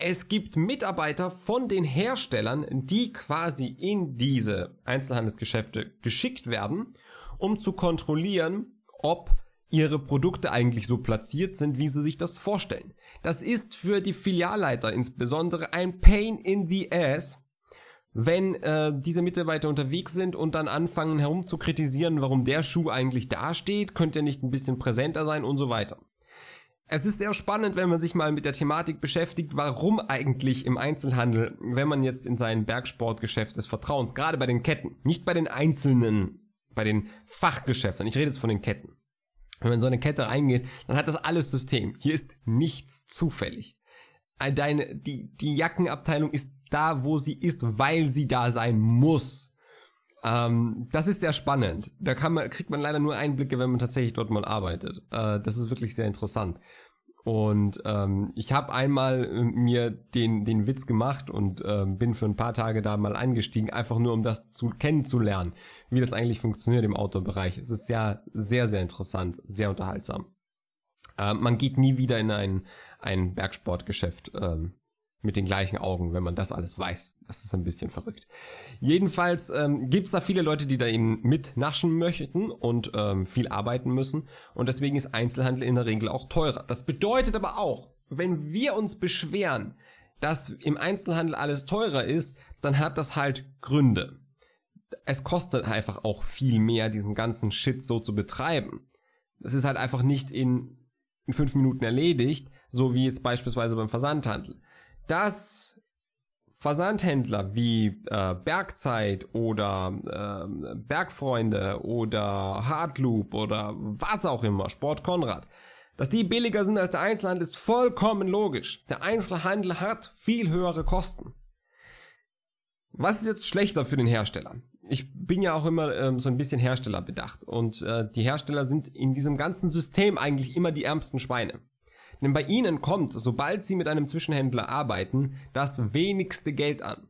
Es gibt Mitarbeiter von den Herstellern, die quasi in diese Einzelhandelsgeschäfte geschickt werden, um zu kontrollieren, ob ihre Produkte eigentlich so platziert sind, wie sie sich das vorstellen. Das ist für die Filialleiter insbesondere ein Pain in the Ass, wenn äh, diese Mitarbeiter unterwegs sind und dann anfangen herum zu kritisieren, warum der Schuh eigentlich dasteht, könnte er nicht ein bisschen präsenter sein und so weiter. Es ist sehr spannend, wenn man sich mal mit der Thematik beschäftigt, warum eigentlich im Einzelhandel, wenn man jetzt in sein Bergsportgeschäft des Vertrauens, gerade bei den Ketten, nicht bei den einzelnen, bei den Fachgeschäften, ich rede jetzt von den Ketten. Wenn man in so eine Kette reingeht, dann hat das alles System. Hier ist nichts zufällig. Äh, deine, die, die Jackenabteilung ist da, wo sie ist, weil sie da sein muss. Ähm, das ist sehr spannend. Da kann man, kriegt man leider nur Einblicke, wenn man tatsächlich dort mal arbeitet. Äh, das ist wirklich sehr interessant. Und ähm, ich habe einmal äh, mir den, den Witz gemacht und äh, bin für ein paar Tage da mal eingestiegen, einfach nur um das zu kennenzulernen, wie das eigentlich funktioniert im Outdoor-Bereich. Es ist ja sehr, sehr interessant, sehr unterhaltsam. Äh, man geht nie wieder in ein, ein Bergsportgeschäft äh, mit den gleichen Augen, wenn man das alles weiß. Das ist ein bisschen verrückt. Jedenfalls ähm, gibt da viele Leute, die da eben mitnaschen möchten und ähm, viel arbeiten müssen. Und deswegen ist Einzelhandel in der Regel auch teurer. Das bedeutet aber auch, wenn wir uns beschweren, dass im Einzelhandel alles teurer ist, dann hat das halt Gründe. Es kostet einfach auch viel mehr, diesen ganzen Shit so zu betreiben. Das ist halt einfach nicht in, in fünf Minuten erledigt, so wie jetzt beispielsweise beim Versandhandel. Das Versandhändler wie äh, Bergzeit oder äh, Bergfreunde oder Hardloop oder was auch immer, Sport Konrad. Dass die billiger sind als der Einzelhandel ist vollkommen logisch. Der Einzelhandel hat viel höhere Kosten. Was ist jetzt schlechter für den Hersteller? Ich bin ja auch immer ähm, so ein bisschen Hersteller bedacht und äh, die Hersteller sind in diesem ganzen System eigentlich immer die ärmsten Schweine. Denn bei ihnen kommt, sobald sie mit einem Zwischenhändler arbeiten, das wenigste Geld an.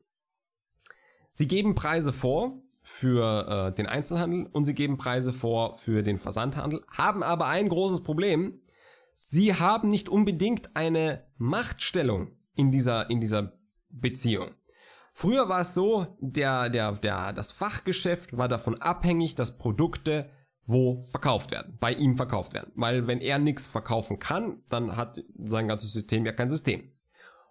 Sie geben Preise vor für äh, den Einzelhandel und sie geben Preise vor für den Versandhandel, haben aber ein großes Problem. Sie haben nicht unbedingt eine Machtstellung in dieser, in dieser Beziehung. Früher war es so, der, der, der, das Fachgeschäft war davon abhängig, dass Produkte wo verkauft werden, bei ihm verkauft werden. Weil wenn er nichts verkaufen kann, dann hat sein ganzes System ja kein System.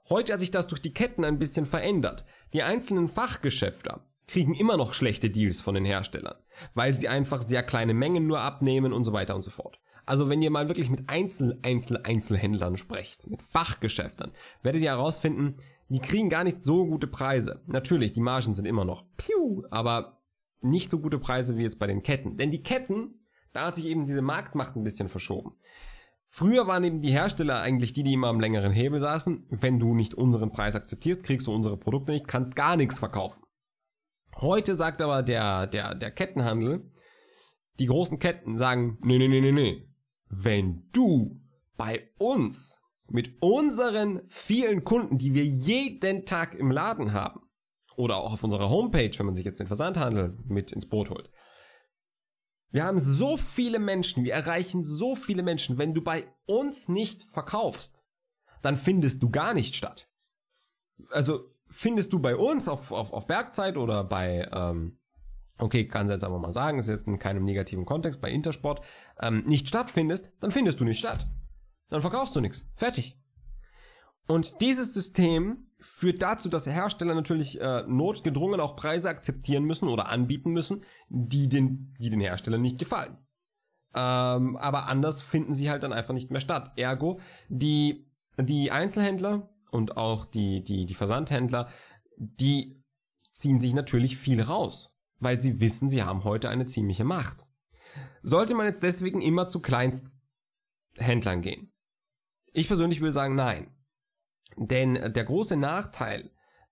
Heute hat sich das durch die Ketten ein bisschen verändert. Die einzelnen Fachgeschäfte kriegen immer noch schlechte Deals von den Herstellern, weil sie einfach sehr kleine Mengen nur abnehmen und so weiter und so fort. Also wenn ihr mal wirklich mit Einzel, Einzel, Einzelhändlern sprecht, mit Fachgeschäftern, werdet ihr herausfinden, die kriegen gar nicht so gute Preise. Natürlich, die Margen sind immer noch piu, aber nicht so gute Preise wie jetzt bei den Ketten. Denn die Ketten, da hat sich eben diese Marktmacht ein bisschen verschoben. Früher waren eben die Hersteller eigentlich die, die immer am längeren Hebel saßen. Wenn du nicht unseren Preis akzeptierst, kriegst du unsere Produkte nicht, kannst gar nichts verkaufen. Heute sagt aber der, der, der Kettenhandel, die großen Ketten sagen, nee, nee, nee, nee, nee. Wenn du bei uns mit unseren vielen Kunden, die wir jeden Tag im Laden haben, oder auch auf unserer Homepage, wenn man sich jetzt den Versandhandel mit ins Boot holt. Wir haben so viele Menschen, wir erreichen so viele Menschen. Wenn du bei uns nicht verkaufst, dann findest du gar nicht statt. Also findest du bei uns auf, auf, auf Bergzeit oder bei, ähm, okay, kann es jetzt aber mal sagen, ist jetzt in keinem negativen Kontext, bei Intersport, ähm, nicht stattfindest, dann findest du nicht statt. Dann verkaufst du nichts. Fertig. Und dieses System führt dazu, dass Hersteller natürlich äh, notgedrungen auch Preise akzeptieren müssen oder anbieten müssen, die den, die den Herstellern nicht gefallen. Ähm, aber anders finden sie halt dann einfach nicht mehr statt. Ergo, die, die Einzelhändler und auch die, die, die Versandhändler, die ziehen sich natürlich viel raus, weil sie wissen, sie haben heute eine ziemliche Macht. Sollte man jetzt deswegen immer zu Kleinsthändlern gehen? Ich persönlich würde sagen, nein. Denn äh, der große Nachteil,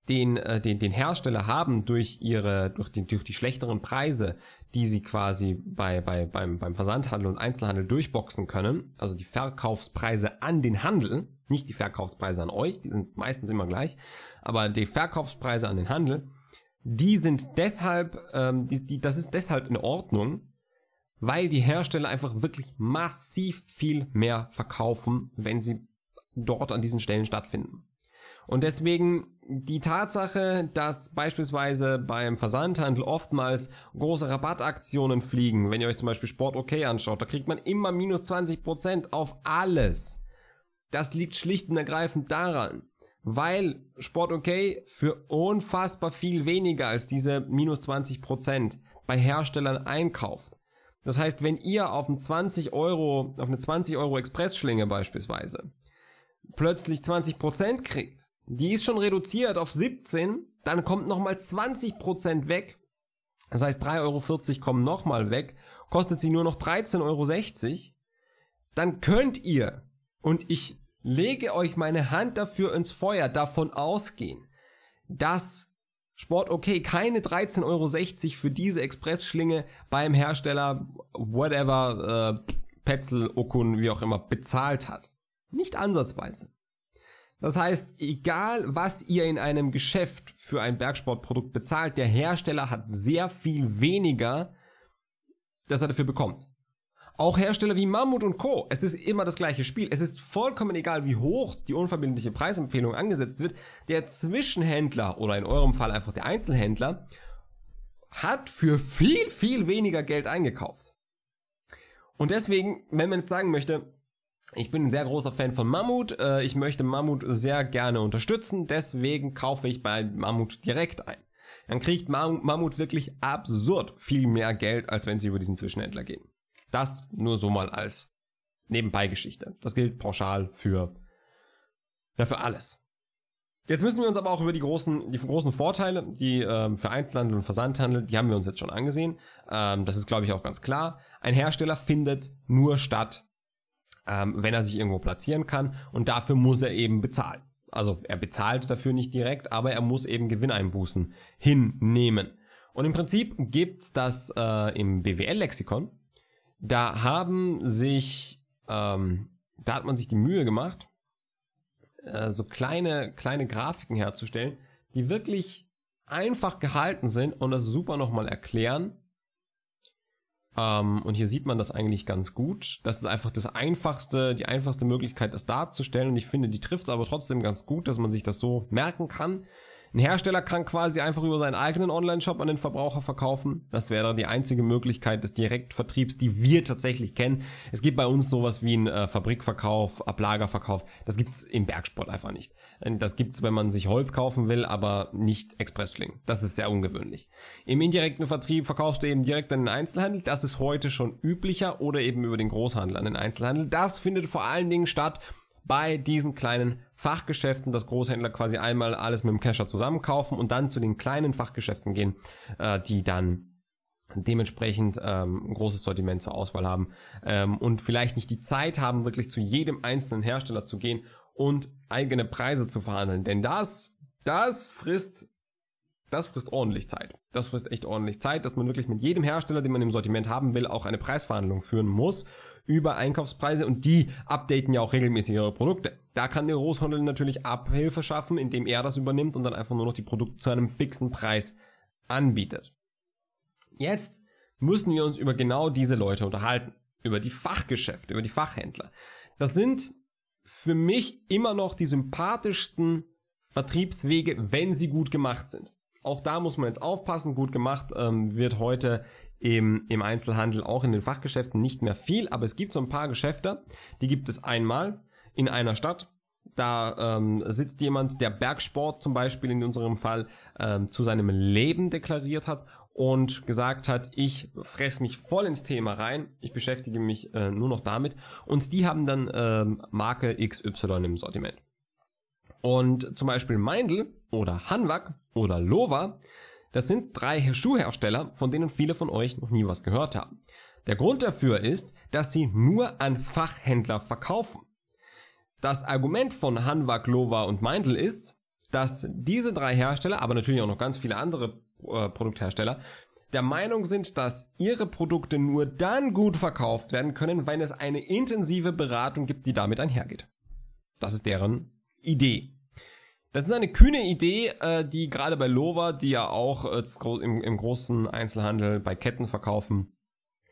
den, äh, den, den Hersteller haben durch ihre, durch die, durch die schlechteren Preise, die sie quasi bei, bei, beim, beim Versandhandel und Einzelhandel durchboxen können, also die Verkaufspreise an den Handel, nicht die Verkaufspreise an euch, die sind meistens immer gleich, aber die Verkaufspreise an den Handel, die sind deshalb, ähm, die, die, das ist deshalb in Ordnung, weil die Hersteller einfach wirklich massiv viel mehr verkaufen, wenn sie dort an diesen Stellen stattfinden. Und deswegen die Tatsache, dass beispielsweise beim Versandhandel oftmals große Rabattaktionen fliegen, wenn ihr euch zum Beispiel Sport OK anschaut, da kriegt man immer minus 20% auf alles. Das liegt schlicht und ergreifend daran, weil Sport OK für unfassbar viel weniger als diese minus 20% bei Herstellern einkauft. Das heißt, wenn ihr auf, einen 20 Euro, auf eine 20 Euro Expressschlinge beispielsweise plötzlich 20% kriegt, die ist schon reduziert auf 17, dann kommt nochmal 20% weg. Das heißt, 3,40 Euro kommen nochmal weg, kostet sie nur noch 13,60 Euro. Dann könnt ihr, und ich lege euch meine Hand dafür ins Feuer, davon ausgehen, dass Sport okay, keine 13,60 Euro für diese Expressschlinge beim Hersteller, whatever, äh, Petzl, Okun, wie auch immer, bezahlt hat. Nicht ansatzweise. Das heißt, egal was ihr in einem Geschäft für ein Bergsportprodukt bezahlt, der Hersteller hat sehr viel weniger, das er dafür bekommt. Auch Hersteller wie Mammut und Co. Es ist immer das gleiche Spiel. Es ist vollkommen egal, wie hoch die unverbindliche Preisempfehlung angesetzt wird. Der Zwischenhändler oder in eurem Fall einfach der Einzelhändler hat für viel, viel weniger Geld eingekauft. Und deswegen, wenn man jetzt sagen möchte, ich bin ein sehr großer Fan von Mammut. Äh, ich möchte Mammut sehr gerne unterstützen. Deswegen kaufe ich bei Mammut direkt ein. Dann kriegt Mammut wirklich absurd viel mehr Geld, als wenn sie über diesen Zwischenhändler gehen. Das nur so mal als Nebenbeigeschichte. Das gilt pauschal für, ja, für alles. Jetzt müssen wir uns aber auch über die großen, die großen Vorteile, die ähm, für Einzelhandel und Versandhandel, die haben wir uns jetzt schon angesehen. Ähm, das ist, glaube ich, auch ganz klar. Ein Hersteller findet nur statt, ähm, wenn er sich irgendwo platzieren kann. Und dafür muss er eben bezahlen. Also er bezahlt dafür nicht direkt, aber er muss eben Gewinneinbußen hinnehmen. Und im Prinzip gibt's das äh, im BWL-Lexikon. Da haben sich, ähm, da hat man sich die Mühe gemacht, äh, so kleine, kleine Grafiken herzustellen, die wirklich einfach gehalten sind und das super nochmal erklären, ähm, und hier sieht man das eigentlich ganz gut. Das ist einfach das einfachste, die einfachste Möglichkeit, das darzustellen. Und ich finde, die trifft es aber trotzdem ganz gut, dass man sich das so merken kann. Ein Hersteller kann quasi einfach über seinen eigenen Online-Shop an den Verbraucher verkaufen. Das wäre die einzige Möglichkeit des Direktvertriebs, die wir tatsächlich kennen. Es gibt bei uns sowas wie einen äh, Fabrikverkauf, Ablagerverkauf. Das gibt's im Bergsport einfach nicht. Äh, das gibt's, wenn man sich Holz kaufen will, aber nicht Expressschling. Das ist sehr ungewöhnlich. Im indirekten Vertrieb verkaufst du eben direkt an den Einzelhandel. Das ist heute schon üblicher oder eben über den Großhandel an den Einzelhandel. Das findet vor allen Dingen statt, bei diesen kleinen Fachgeschäften, dass Großhändler quasi einmal alles mit dem Kescher zusammenkaufen und dann zu den kleinen Fachgeschäften gehen, äh, die dann dementsprechend ähm, ein großes Sortiment zur Auswahl haben ähm, und vielleicht nicht die Zeit haben, wirklich zu jedem einzelnen Hersteller zu gehen und eigene Preise zu verhandeln. Denn das, das frisst das frisst ordentlich Zeit. Das frisst echt ordentlich Zeit, dass man wirklich mit jedem Hersteller, den man im Sortiment haben will, auch eine Preisverhandlung führen muss über Einkaufspreise und die updaten ja auch regelmäßig ihre Produkte. Da kann der Großhandel natürlich Abhilfe schaffen, indem er das übernimmt und dann einfach nur noch die Produkte zu einem fixen Preis anbietet. Jetzt müssen wir uns über genau diese Leute unterhalten, über die Fachgeschäfte, über die Fachhändler. Das sind für mich immer noch die sympathischsten Vertriebswege, wenn sie gut gemacht sind. Auch da muss man jetzt aufpassen, gut gemacht ähm, wird heute im, im Einzelhandel, auch in den Fachgeschäften nicht mehr viel, aber es gibt so ein paar Geschäfte, die gibt es einmal in einer Stadt. Da ähm, sitzt jemand, der Bergsport zum Beispiel in unserem Fall ähm, zu seinem Leben deklariert hat und gesagt hat, ich fress mich voll ins Thema rein, ich beschäftige mich äh, nur noch damit und die haben dann ähm, Marke XY im Sortiment. Und zum Beispiel Meindl oder Hanwag oder Lova das sind drei Schuhhersteller, von denen viele von euch noch nie was gehört haben. Der Grund dafür ist, dass sie nur an Fachhändler verkaufen. Das Argument von Hanwha, Glova und Meindl ist, dass diese drei Hersteller, aber natürlich auch noch ganz viele andere äh, Produkthersteller, der Meinung sind, dass ihre Produkte nur dann gut verkauft werden können, wenn es eine intensive Beratung gibt, die damit einhergeht. Das ist deren Idee. Das ist eine kühne Idee, äh, die gerade bei Lova, die ja auch äh, im, im großen Einzelhandel bei Ketten verkaufen,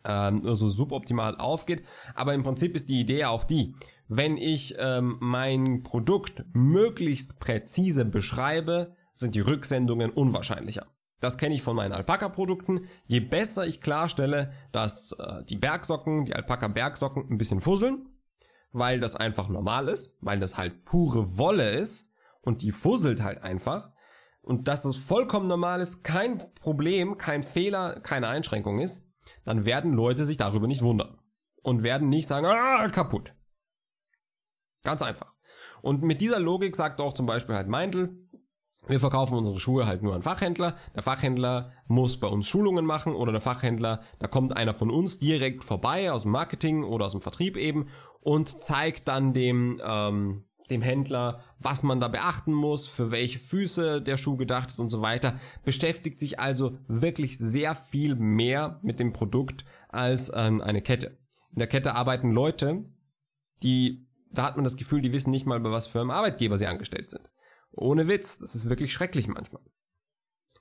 ähm, nur so suboptimal aufgeht. Aber im Prinzip ist die Idee ja auch die, wenn ich ähm, mein Produkt möglichst präzise beschreibe, sind die Rücksendungen unwahrscheinlicher. Das kenne ich von meinen Alpaka-Produkten. Je besser ich klarstelle, dass äh, die Bergsocken, die Alpaka-Bergsocken ein bisschen fusseln, weil das einfach normal ist, weil das halt pure Wolle ist, und die fusselt halt einfach. Und dass das vollkommen normal ist, kein Problem, kein Fehler, keine Einschränkung ist, dann werden Leute sich darüber nicht wundern. Und werden nicht sagen, ah, kaputt. Ganz einfach. Und mit dieser Logik sagt auch zum Beispiel halt Meindl, wir verkaufen unsere Schuhe halt nur an Fachhändler. Der Fachhändler muss bei uns Schulungen machen oder der Fachhändler, da kommt einer von uns direkt vorbei aus dem Marketing oder aus dem Vertrieb eben und zeigt dann dem ähm, dem Händler, was man da beachten muss, für welche Füße der Schuh gedacht ist und so weiter. Beschäftigt sich also wirklich sehr viel mehr mit dem Produkt als ähm, eine Kette. In der Kette arbeiten Leute, die, da hat man das Gefühl, die wissen nicht mal, bei was für einem Arbeitgeber sie angestellt sind. Ohne Witz, das ist wirklich schrecklich manchmal.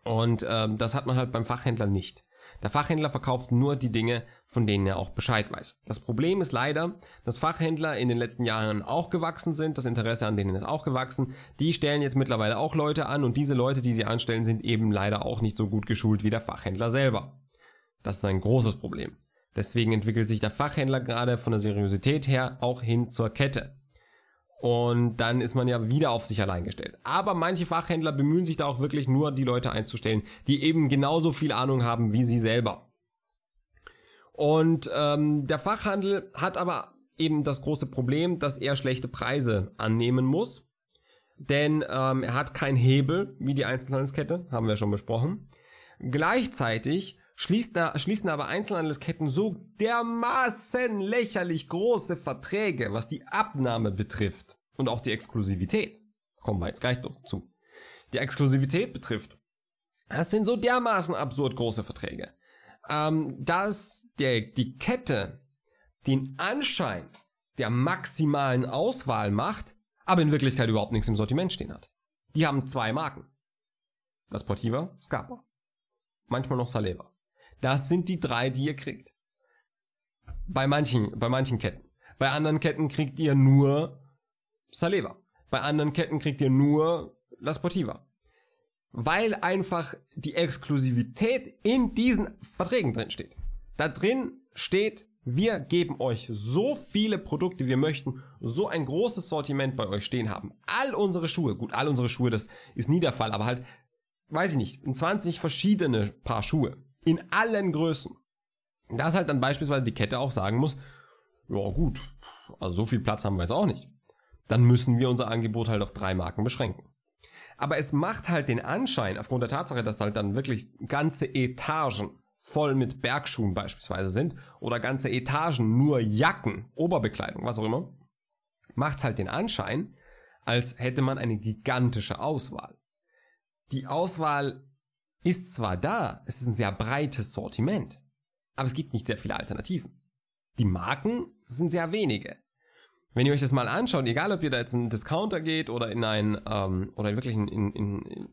Und ähm, das hat man halt beim Fachhändler nicht. Der Fachhändler verkauft nur die Dinge, von denen er auch Bescheid weiß. Das Problem ist leider, dass Fachhändler in den letzten Jahren auch gewachsen sind, das Interesse an denen ist auch gewachsen. Die stellen jetzt mittlerweile auch Leute an und diese Leute, die sie anstellen, sind eben leider auch nicht so gut geschult wie der Fachhändler selber. Das ist ein großes Problem. Deswegen entwickelt sich der Fachhändler gerade von der Seriosität her auch hin zur Kette. Und dann ist man ja wieder auf sich allein gestellt. Aber manche Fachhändler bemühen sich da auch wirklich nur, die Leute einzustellen, die eben genauso viel Ahnung haben wie sie selber. Und ähm, der Fachhandel hat aber eben das große Problem, dass er schlechte Preise annehmen muss. Denn ähm, er hat keinen Hebel wie die Einzelhandelskette, haben wir schon besprochen. Gleichzeitig schließen, schließen aber Einzelhandelsketten so dermaßen lächerlich große Verträge, was die Abnahme betrifft und auch die Exklusivität. Kommen wir jetzt gleich noch zu. Die Exklusivität betrifft. Das sind so dermaßen absurd große Verträge, ähm, dass der, die Kette den Anschein der maximalen Auswahl macht, aber in Wirklichkeit überhaupt nichts im Sortiment stehen hat. Die haben zwei Marken. Das Portiva, Scarpa. Manchmal noch Saleva. Das sind die drei, die ihr kriegt. Bei manchen, bei manchen Ketten. Bei anderen Ketten kriegt ihr nur Saleva. Bei anderen Ketten kriegt ihr nur La Sportiva. Weil einfach die Exklusivität in diesen Verträgen drin steht. Da drin steht, wir geben euch so viele Produkte, wir möchten so ein großes Sortiment bei euch stehen haben. All unsere Schuhe, gut, all unsere Schuhe, das ist nie der Fall, aber halt, weiß ich nicht, 20 verschiedene Paar Schuhe. In allen Größen. Da ist halt dann beispielsweise die Kette auch sagen muss, ja gut, also so viel Platz haben wir jetzt auch nicht. Dann müssen wir unser Angebot halt auf drei Marken beschränken. Aber es macht halt den Anschein, aufgrund der Tatsache, dass halt dann wirklich ganze Etagen voll mit Bergschuhen beispielsweise sind oder ganze Etagen nur Jacken, Oberbekleidung, was auch immer, macht halt den Anschein, als hätte man eine gigantische Auswahl. Die Auswahl ist zwar da, es ist ein sehr breites Sortiment, aber es gibt nicht sehr viele Alternativen. Die Marken sind sehr wenige. Wenn ihr euch das mal anschaut, egal ob ihr da jetzt in einen Discounter geht oder in ein, ähm, oder wirklich in, in, in,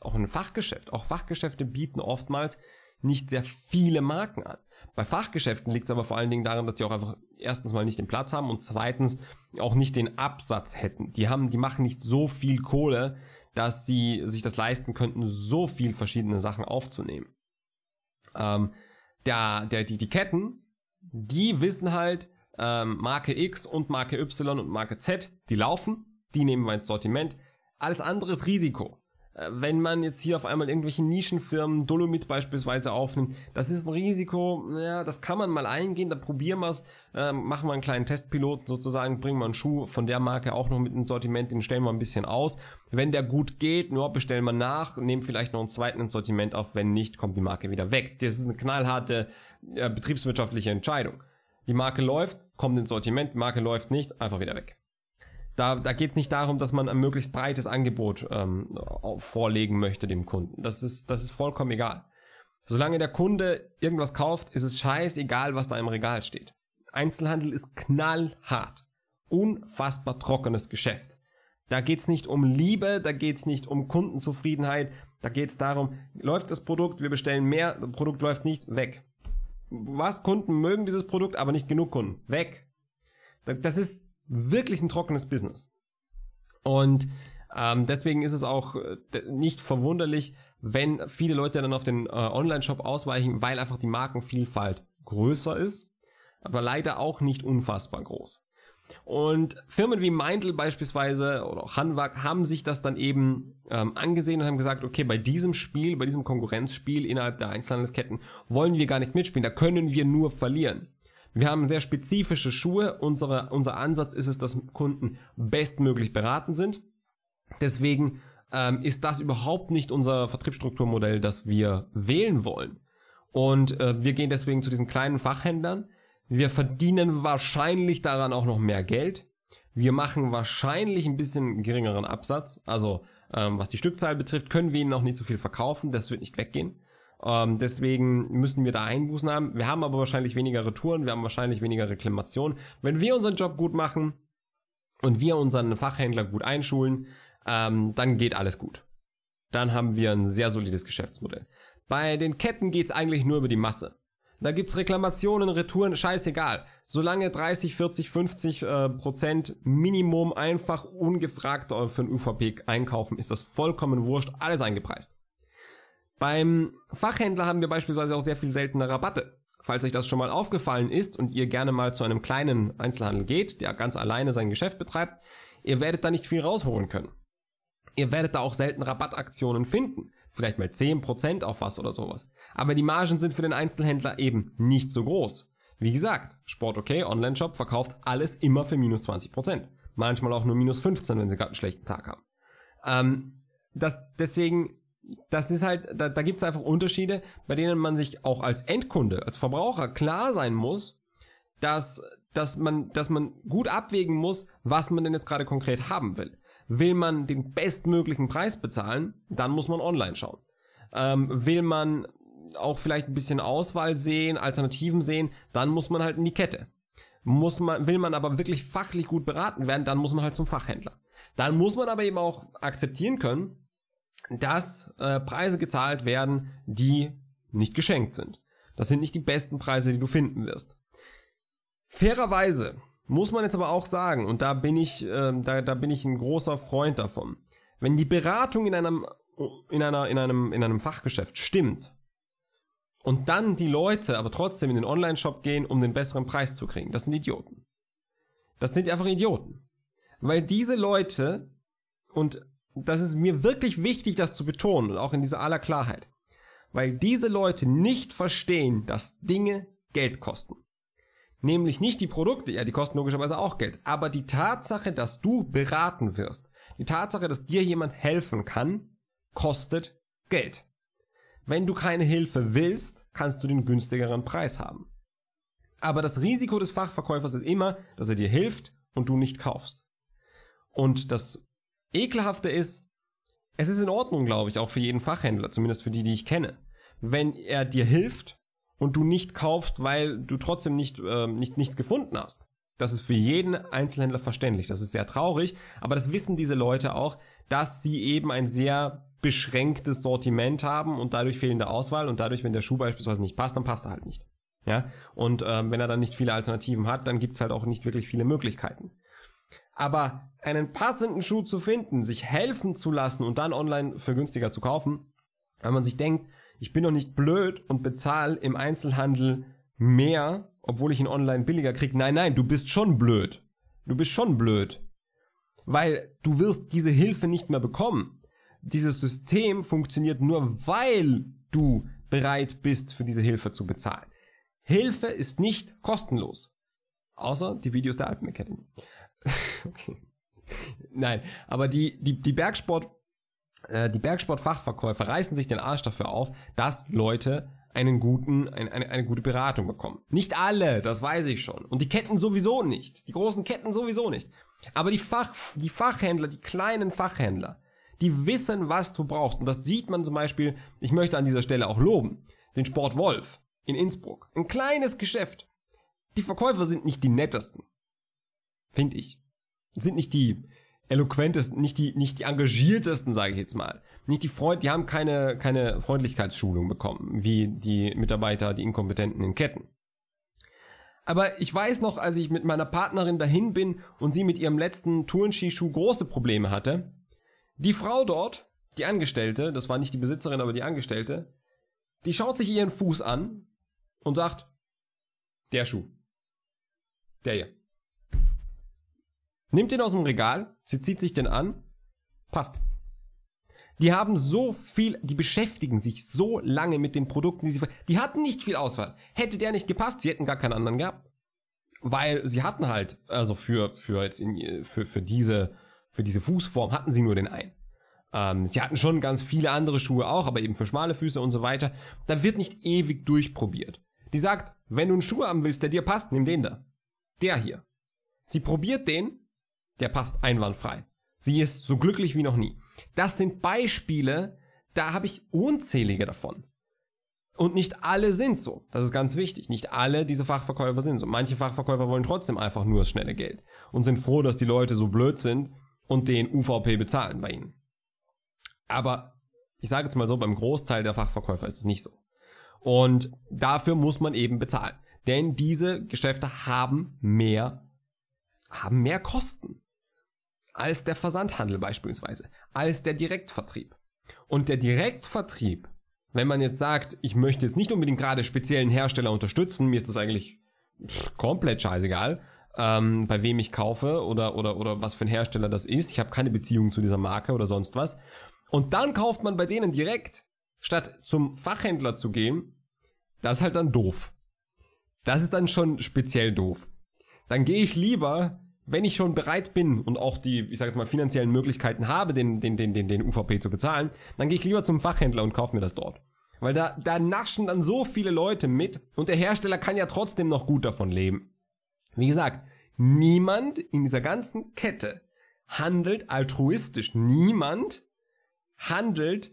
auch in ein Fachgeschäft, auch Fachgeschäfte bieten oftmals nicht sehr viele Marken an. Bei Fachgeschäften liegt es aber vor allen Dingen daran, dass die auch einfach erstens mal nicht den Platz haben und zweitens auch nicht den Absatz hätten. Die haben, die machen nicht so viel Kohle, dass sie sich das leisten könnten, so viel verschiedene Sachen aufzunehmen. Ähm, der, der, die, die Ketten, die wissen halt, ähm, Marke X und Marke Y und Marke Z, die laufen, die nehmen wir ins Sortiment. Alles andere ist Risiko. Äh, wenn man jetzt hier auf einmal irgendwelche Nischenfirmen, Dolomit beispielsweise aufnimmt, das ist ein Risiko, ja, das kann man mal eingehen, da probieren wir's, äh, machen wir einen kleinen Testpiloten sozusagen, bringen wir einen Schuh von der Marke auch noch mit ins Sortiment, den stellen wir ein bisschen aus. Wenn der gut geht, nur bestellen wir nach, nehmen vielleicht noch einen zweiten ins Sortiment auf, wenn nicht, kommt die Marke wieder weg. Das ist eine knallharte äh, betriebswirtschaftliche Entscheidung. Die Marke läuft, kommt ins Sortiment, Marke läuft nicht, einfach wieder weg. Da, da geht es nicht darum, dass man ein möglichst breites Angebot ähm, vorlegen möchte dem Kunden. Das ist, das ist vollkommen egal. Solange der Kunde irgendwas kauft, ist es scheißegal, was da im Regal steht. Einzelhandel ist knallhart. Unfassbar trockenes Geschäft. Da geht's nicht um Liebe, da geht's nicht um Kundenzufriedenheit, da geht's darum, läuft das Produkt, wir bestellen mehr, das Produkt läuft nicht, weg. Was, Kunden mögen dieses Produkt, aber nicht genug Kunden, weg. Das ist wirklich ein trockenes Business. Und ähm, deswegen ist es auch äh, nicht verwunderlich, wenn viele Leute dann auf den äh, Online-Shop ausweichen, weil einfach die Markenvielfalt größer ist, aber leider auch nicht unfassbar groß. Und Firmen wie Meindl beispielsweise oder auch Hanwag haben sich das dann eben ähm, angesehen und haben gesagt, okay, bei diesem Spiel, bei diesem Konkurrenzspiel innerhalb der Einzelhandelsketten wollen wir gar nicht mitspielen, da können wir nur verlieren. Wir haben sehr spezifische Schuhe. Unsere, unser Ansatz ist es, dass Kunden bestmöglich beraten sind. Deswegen ähm, ist das überhaupt nicht unser Vertriebsstrukturmodell, das wir wählen wollen. Und äh, wir gehen deswegen zu diesen kleinen Fachhändlern. Wir verdienen wahrscheinlich daran auch noch mehr Geld. Wir machen wahrscheinlich ein bisschen geringeren Absatz. Also ähm, was die Stückzahl betrifft, können wir ihnen noch nicht so viel verkaufen. Das wird nicht weggehen. Ähm, deswegen müssen wir da Einbußen haben. Wir haben aber wahrscheinlich weniger Retouren, wir haben wahrscheinlich weniger Reklamationen. Wenn wir unseren Job gut machen und wir unseren Fachhändler gut einschulen, ähm, dann geht alles gut. Dann haben wir ein sehr solides Geschäftsmodell. Bei den Ketten geht's eigentlich nur über die Masse. Da gibt's Reklamationen, Retouren, scheißegal. Solange 30, 40, 50 äh, Prozent Minimum einfach ungefragt äh, für einen UVP einkaufen, ist das vollkommen wurscht, alles eingepreist. Beim Fachhändler haben wir beispielsweise auch sehr viel seltener Rabatte. Falls euch das schon mal aufgefallen ist und ihr gerne mal zu einem kleinen Einzelhandel geht, der ganz alleine sein Geschäft betreibt, ihr werdet da nicht viel rausholen können. Ihr werdet da auch selten Rabattaktionen finden. Vielleicht mal 10% auf was oder sowas. Aber die Margen sind für den Einzelhändler eben nicht so groß. Wie gesagt, Sport okay, Online-Shop verkauft alles immer für minus 20%. Manchmal auch nur minus 15, wenn sie gerade einen schlechten Tag haben. Ähm, das, deswegen das ist halt, da, da gibt es einfach Unterschiede, bei denen man sich auch als Endkunde, als Verbraucher klar sein muss, dass, dass, man, dass man gut abwägen muss, was man denn jetzt gerade konkret haben will. Will man den bestmöglichen Preis bezahlen, dann muss man online schauen. Ähm, will man auch vielleicht ein bisschen Auswahl sehen, Alternativen sehen, dann muss man halt in die Kette. Muss man, will man aber wirklich fachlich gut beraten werden, dann muss man halt zum Fachhändler. Dann muss man aber eben auch akzeptieren können, dass äh, Preise gezahlt werden, die nicht geschenkt sind. Das sind nicht die besten Preise, die du finden wirst. Fairerweise muss man jetzt aber auch sagen, und da bin ich, äh, da, da bin ich ein großer Freund davon, wenn die Beratung in einem, in einer, in einem, in einem Fachgeschäft stimmt, und dann die Leute aber trotzdem in den Online-Shop gehen, um den besseren Preis zu kriegen, das sind Idioten. Das sind einfach Idioten. Weil diese Leute, und das ist mir wirklich wichtig, das zu betonen und auch in dieser aller Klarheit. Weil diese Leute nicht verstehen, dass Dinge Geld kosten. Nämlich nicht die Produkte, ja, die kosten logischerweise auch Geld, aber die Tatsache, dass du beraten wirst, die Tatsache, dass dir jemand helfen kann, kostet Geld. Wenn du keine Hilfe willst, kannst du den günstigeren Preis haben. Aber das Risiko des Fachverkäufers ist immer, dass er dir hilft und du nicht kaufst. Und das Ekelhafte ist, es ist in Ordnung, glaube ich, auch für jeden Fachhändler, zumindest für die, die ich kenne. Wenn er dir hilft und du nicht kaufst, weil du trotzdem nicht, äh, nicht nichts gefunden hast. Das ist für jeden Einzelhändler verständlich. Das ist sehr traurig, aber das wissen diese Leute auch, dass sie eben ein sehr beschränktes Sortiment haben und dadurch fehlende Auswahl und dadurch, wenn der Schuh beispielsweise nicht passt, dann passt er halt nicht. Ja, und ähm, wenn er dann nicht viele Alternativen hat, dann gibt's halt auch nicht wirklich viele Möglichkeiten. Aber einen passenden Schuh zu finden, sich helfen zu lassen und dann online für günstiger zu kaufen, wenn man sich denkt, ich bin doch nicht blöd und bezahle im Einzelhandel mehr, obwohl ich ihn online billiger kriege. Nein, nein, du bist schon blöd. Du bist schon blöd. Weil du wirst diese Hilfe nicht mehr bekommen. Dieses System funktioniert nur, weil du bereit bist, für diese Hilfe zu bezahlen. Hilfe ist nicht kostenlos. Außer die Videos der Alpen Academy. Nein, aber die, die, die Bergsport, äh, die Bergsportfachverkäufer reißen sich den Arsch dafür auf, dass Leute einen guten, ein, eine, eine gute Beratung bekommen. Nicht alle, das weiß ich schon. Und die Ketten sowieso nicht. Die großen Ketten sowieso nicht. Aber die, Fach, die Fachhändler, die kleinen Fachhändler, die wissen, was du brauchst. Und das sieht man zum Beispiel, ich möchte an dieser Stelle auch loben, den Sport Wolf in Innsbruck. Ein kleines Geschäft. Die Verkäufer sind nicht die nettesten finde ich, sind nicht die eloquentesten, nicht die, nicht die engagiertesten, sage ich jetzt mal. Nicht die Freund, die haben keine, keine Freundlichkeitsschulung bekommen, wie die Mitarbeiter, die Inkompetenten in Ketten. Aber ich weiß noch, als ich mit meiner Partnerin dahin bin und sie mit ihrem letzten Tourenskischuh große Probleme hatte, die Frau dort, die Angestellte, das war nicht die Besitzerin, aber die Angestellte, die schaut sich ihren Fuß an und sagt, der Schuh. Der hier nimmt den aus dem Regal, sie zieht sich den an, passt. Die haben so viel, die beschäftigen sich so lange mit den Produkten, die sie, die hatten nicht viel Auswahl. Hätte der nicht gepasst, sie hätten gar keinen anderen gehabt. Weil sie hatten halt, also für, für jetzt in, für, für diese, für diese Fußform hatten sie nur den einen. Ähm, sie hatten schon ganz viele andere Schuhe auch, aber eben für schmale Füße und so weiter. Da wird nicht ewig durchprobiert. Die sagt, wenn du einen Schuh haben willst, der dir passt, nimm den da. Der hier. Sie probiert den, der passt einwandfrei. Sie ist so glücklich wie noch nie. Das sind Beispiele, da habe ich unzählige davon. Und nicht alle sind so. Das ist ganz wichtig. Nicht alle diese Fachverkäufer sind so. Manche Fachverkäufer wollen trotzdem einfach nur das schnelle Geld und sind froh, dass die Leute so blöd sind und den UVP bezahlen bei ihnen. Aber ich sage jetzt mal so, beim Großteil der Fachverkäufer ist es nicht so. Und dafür muss man eben bezahlen. Denn diese Geschäfte haben mehr, haben mehr Kosten als der Versandhandel beispielsweise, als der Direktvertrieb. Und der Direktvertrieb, wenn man jetzt sagt, ich möchte jetzt nicht unbedingt gerade speziellen Hersteller unterstützen, mir ist das eigentlich komplett scheißegal, ähm, bei wem ich kaufe oder, oder, oder was für ein Hersteller das ist. Ich habe keine Beziehung zu dieser Marke oder sonst was. Und dann kauft man bei denen direkt, statt zum Fachhändler zu gehen. Das ist halt dann doof. Das ist dann schon speziell doof. Dann gehe ich lieber wenn ich schon bereit bin und auch die, ich sage jetzt mal, finanziellen Möglichkeiten habe, den, den, den, den, den UVP zu bezahlen, dann gehe ich lieber zum Fachhändler und kaufe mir das dort. Weil da, da naschen dann so viele Leute mit und der Hersteller kann ja trotzdem noch gut davon leben. Wie gesagt, niemand in dieser ganzen Kette handelt altruistisch. Niemand handelt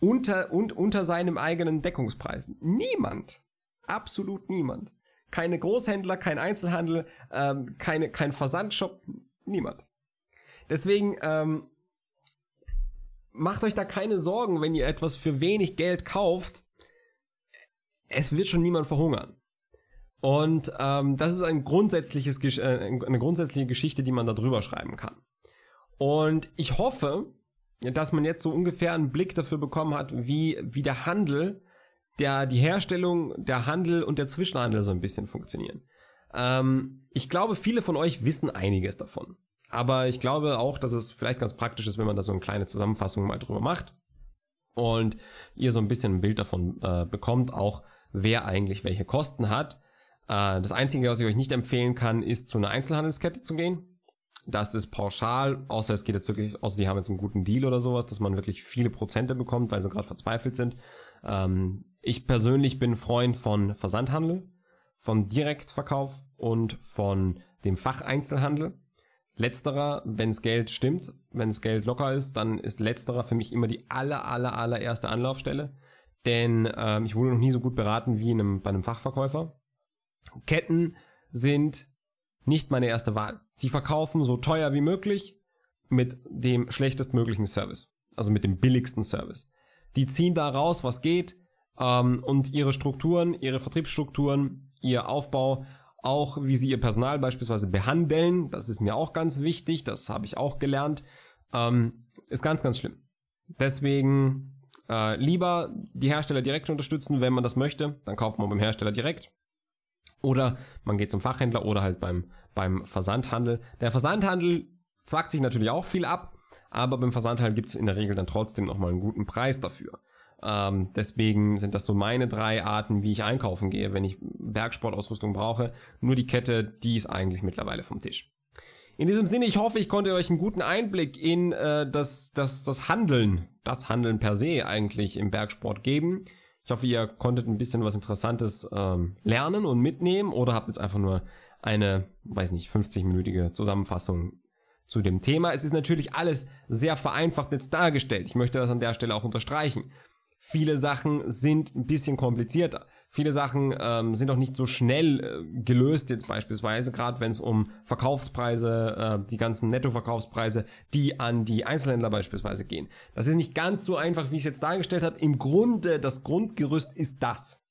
unter, und unter seinem eigenen Deckungspreis. Niemand. Absolut niemand. Keine Großhändler, kein Einzelhandel, ähm, keine, kein Versandshop, niemand. Deswegen ähm, macht euch da keine Sorgen, wenn ihr etwas für wenig Geld kauft. Es wird schon niemand verhungern. Und ähm, das ist ein grundsätzliches, äh, eine grundsätzliche Geschichte, die man da drüber schreiben kann. Und ich hoffe, dass man jetzt so ungefähr einen Blick dafür bekommen hat, wie, wie der Handel der, die Herstellung, der Handel und der Zwischenhandel so ein bisschen funktionieren. Ähm, ich glaube, viele von euch wissen einiges davon. Aber ich glaube auch, dass es vielleicht ganz praktisch ist, wenn man da so eine kleine Zusammenfassung mal drüber macht und ihr so ein bisschen ein Bild davon äh, bekommt, auch wer eigentlich welche Kosten hat. Äh, das Einzige, was ich euch nicht empfehlen kann, ist zu einer Einzelhandelskette zu gehen. Das ist pauschal, außer es geht jetzt wirklich, außer die haben jetzt einen guten Deal oder sowas, dass man wirklich viele Prozente bekommt, weil sie gerade verzweifelt sind. Ähm, ich persönlich bin Freund von Versandhandel, von Direktverkauf und von dem Facheinzelhandel. Letzterer, wenns Geld stimmt, wenns Geld locker ist, dann ist letzterer für mich immer die aller, aller, allererste Anlaufstelle. Denn ähm, ich wurde noch nie so gut beraten wie in einem, bei einem Fachverkäufer. Ketten sind nicht meine erste Wahl. Sie verkaufen so teuer wie möglich mit dem schlechtestmöglichen Service. Also mit dem billigsten Service die ziehen da raus, was geht ähm, und ihre Strukturen, ihre Vertriebsstrukturen, ihr Aufbau, auch wie sie ihr Personal beispielsweise behandeln, das ist mir auch ganz wichtig, das habe ich auch gelernt, ähm, ist ganz, ganz schlimm. Deswegen äh, lieber die Hersteller direkt unterstützen, wenn man das möchte, dann kauft man beim Hersteller direkt. Oder man geht zum Fachhändler oder halt beim, beim Versandhandel. Der Versandhandel zwackt sich natürlich auch viel ab, aber beim Versandteil gibt es in der Regel dann trotzdem nochmal einen guten Preis dafür. Ähm, deswegen sind das so meine drei Arten, wie ich einkaufen gehe, wenn ich Bergsportausrüstung brauche. Nur die Kette, die ist eigentlich mittlerweile vom Tisch. In diesem Sinne, ich hoffe, ich konnte euch einen guten Einblick in äh, das, das, das Handeln, das Handeln per se eigentlich im Bergsport geben. Ich hoffe, ihr konntet ein bisschen was Interessantes ähm, lernen und mitnehmen oder habt jetzt einfach nur eine, weiß nicht, 50-minütige Zusammenfassung zu dem Thema. Es ist natürlich alles sehr vereinfacht jetzt dargestellt. Ich möchte das an der Stelle auch unterstreichen. Viele Sachen sind ein bisschen komplizierter. Viele Sachen ähm, sind auch nicht so schnell äh, gelöst jetzt beispielsweise, gerade wenn es um Verkaufspreise, äh, die ganzen Nettoverkaufspreise, die an die Einzelhändler beispielsweise gehen. Das ist nicht ganz so einfach, wie ich es jetzt dargestellt habe. Im Grunde, das Grundgerüst ist das.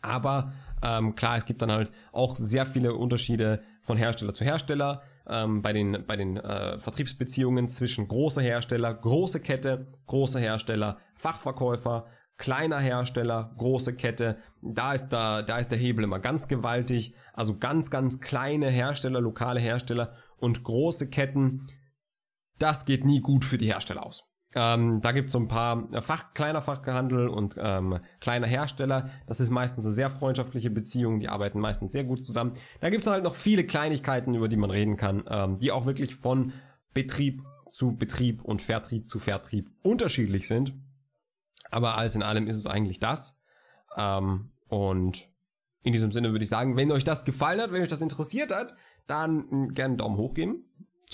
Aber ähm, klar, es gibt dann halt auch sehr viele Unterschiede von Hersteller zu Hersteller ähm, bei den, bei den äh, Vertriebsbeziehungen zwischen großer Hersteller, große Kette, großer Hersteller, Fachverkäufer, kleiner Hersteller, große Kette. Da ist, da, da ist der Hebel immer ganz gewaltig. Also ganz, ganz kleine Hersteller, lokale Hersteller und große Ketten. Das geht nie gut für die Hersteller aus. Ähm, da gibt es so ein paar äh, Fach, kleiner Fachgehandel und ähm, kleiner Hersteller. Das ist meistens eine sehr freundschaftliche Beziehung. Die arbeiten meistens sehr gut zusammen. Da gibt es halt noch viele Kleinigkeiten, über die man reden kann, ähm, die auch wirklich von Betrieb zu Betrieb und Vertrieb zu Vertrieb unterschiedlich sind. Aber alles in allem ist es eigentlich das. Ähm, und in diesem Sinne würde ich sagen, wenn euch das gefallen hat, wenn euch das interessiert hat, dann äh, gerne einen Daumen hoch geben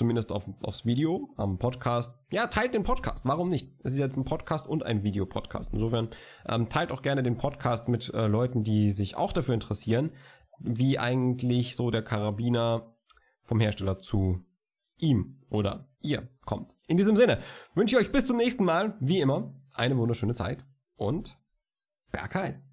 zumindest auf, aufs Video, am Podcast. Ja, teilt den Podcast. Warum nicht? Es ist jetzt ein Podcast und ein Videopodcast. Insofern ähm, teilt auch gerne den Podcast mit äh, Leuten, die sich auch dafür interessieren, wie eigentlich so der Karabiner vom Hersteller zu ihm oder ihr kommt. In diesem Sinne wünsche ich euch bis zum nächsten Mal, wie immer, eine wunderschöne Zeit und Bergheil.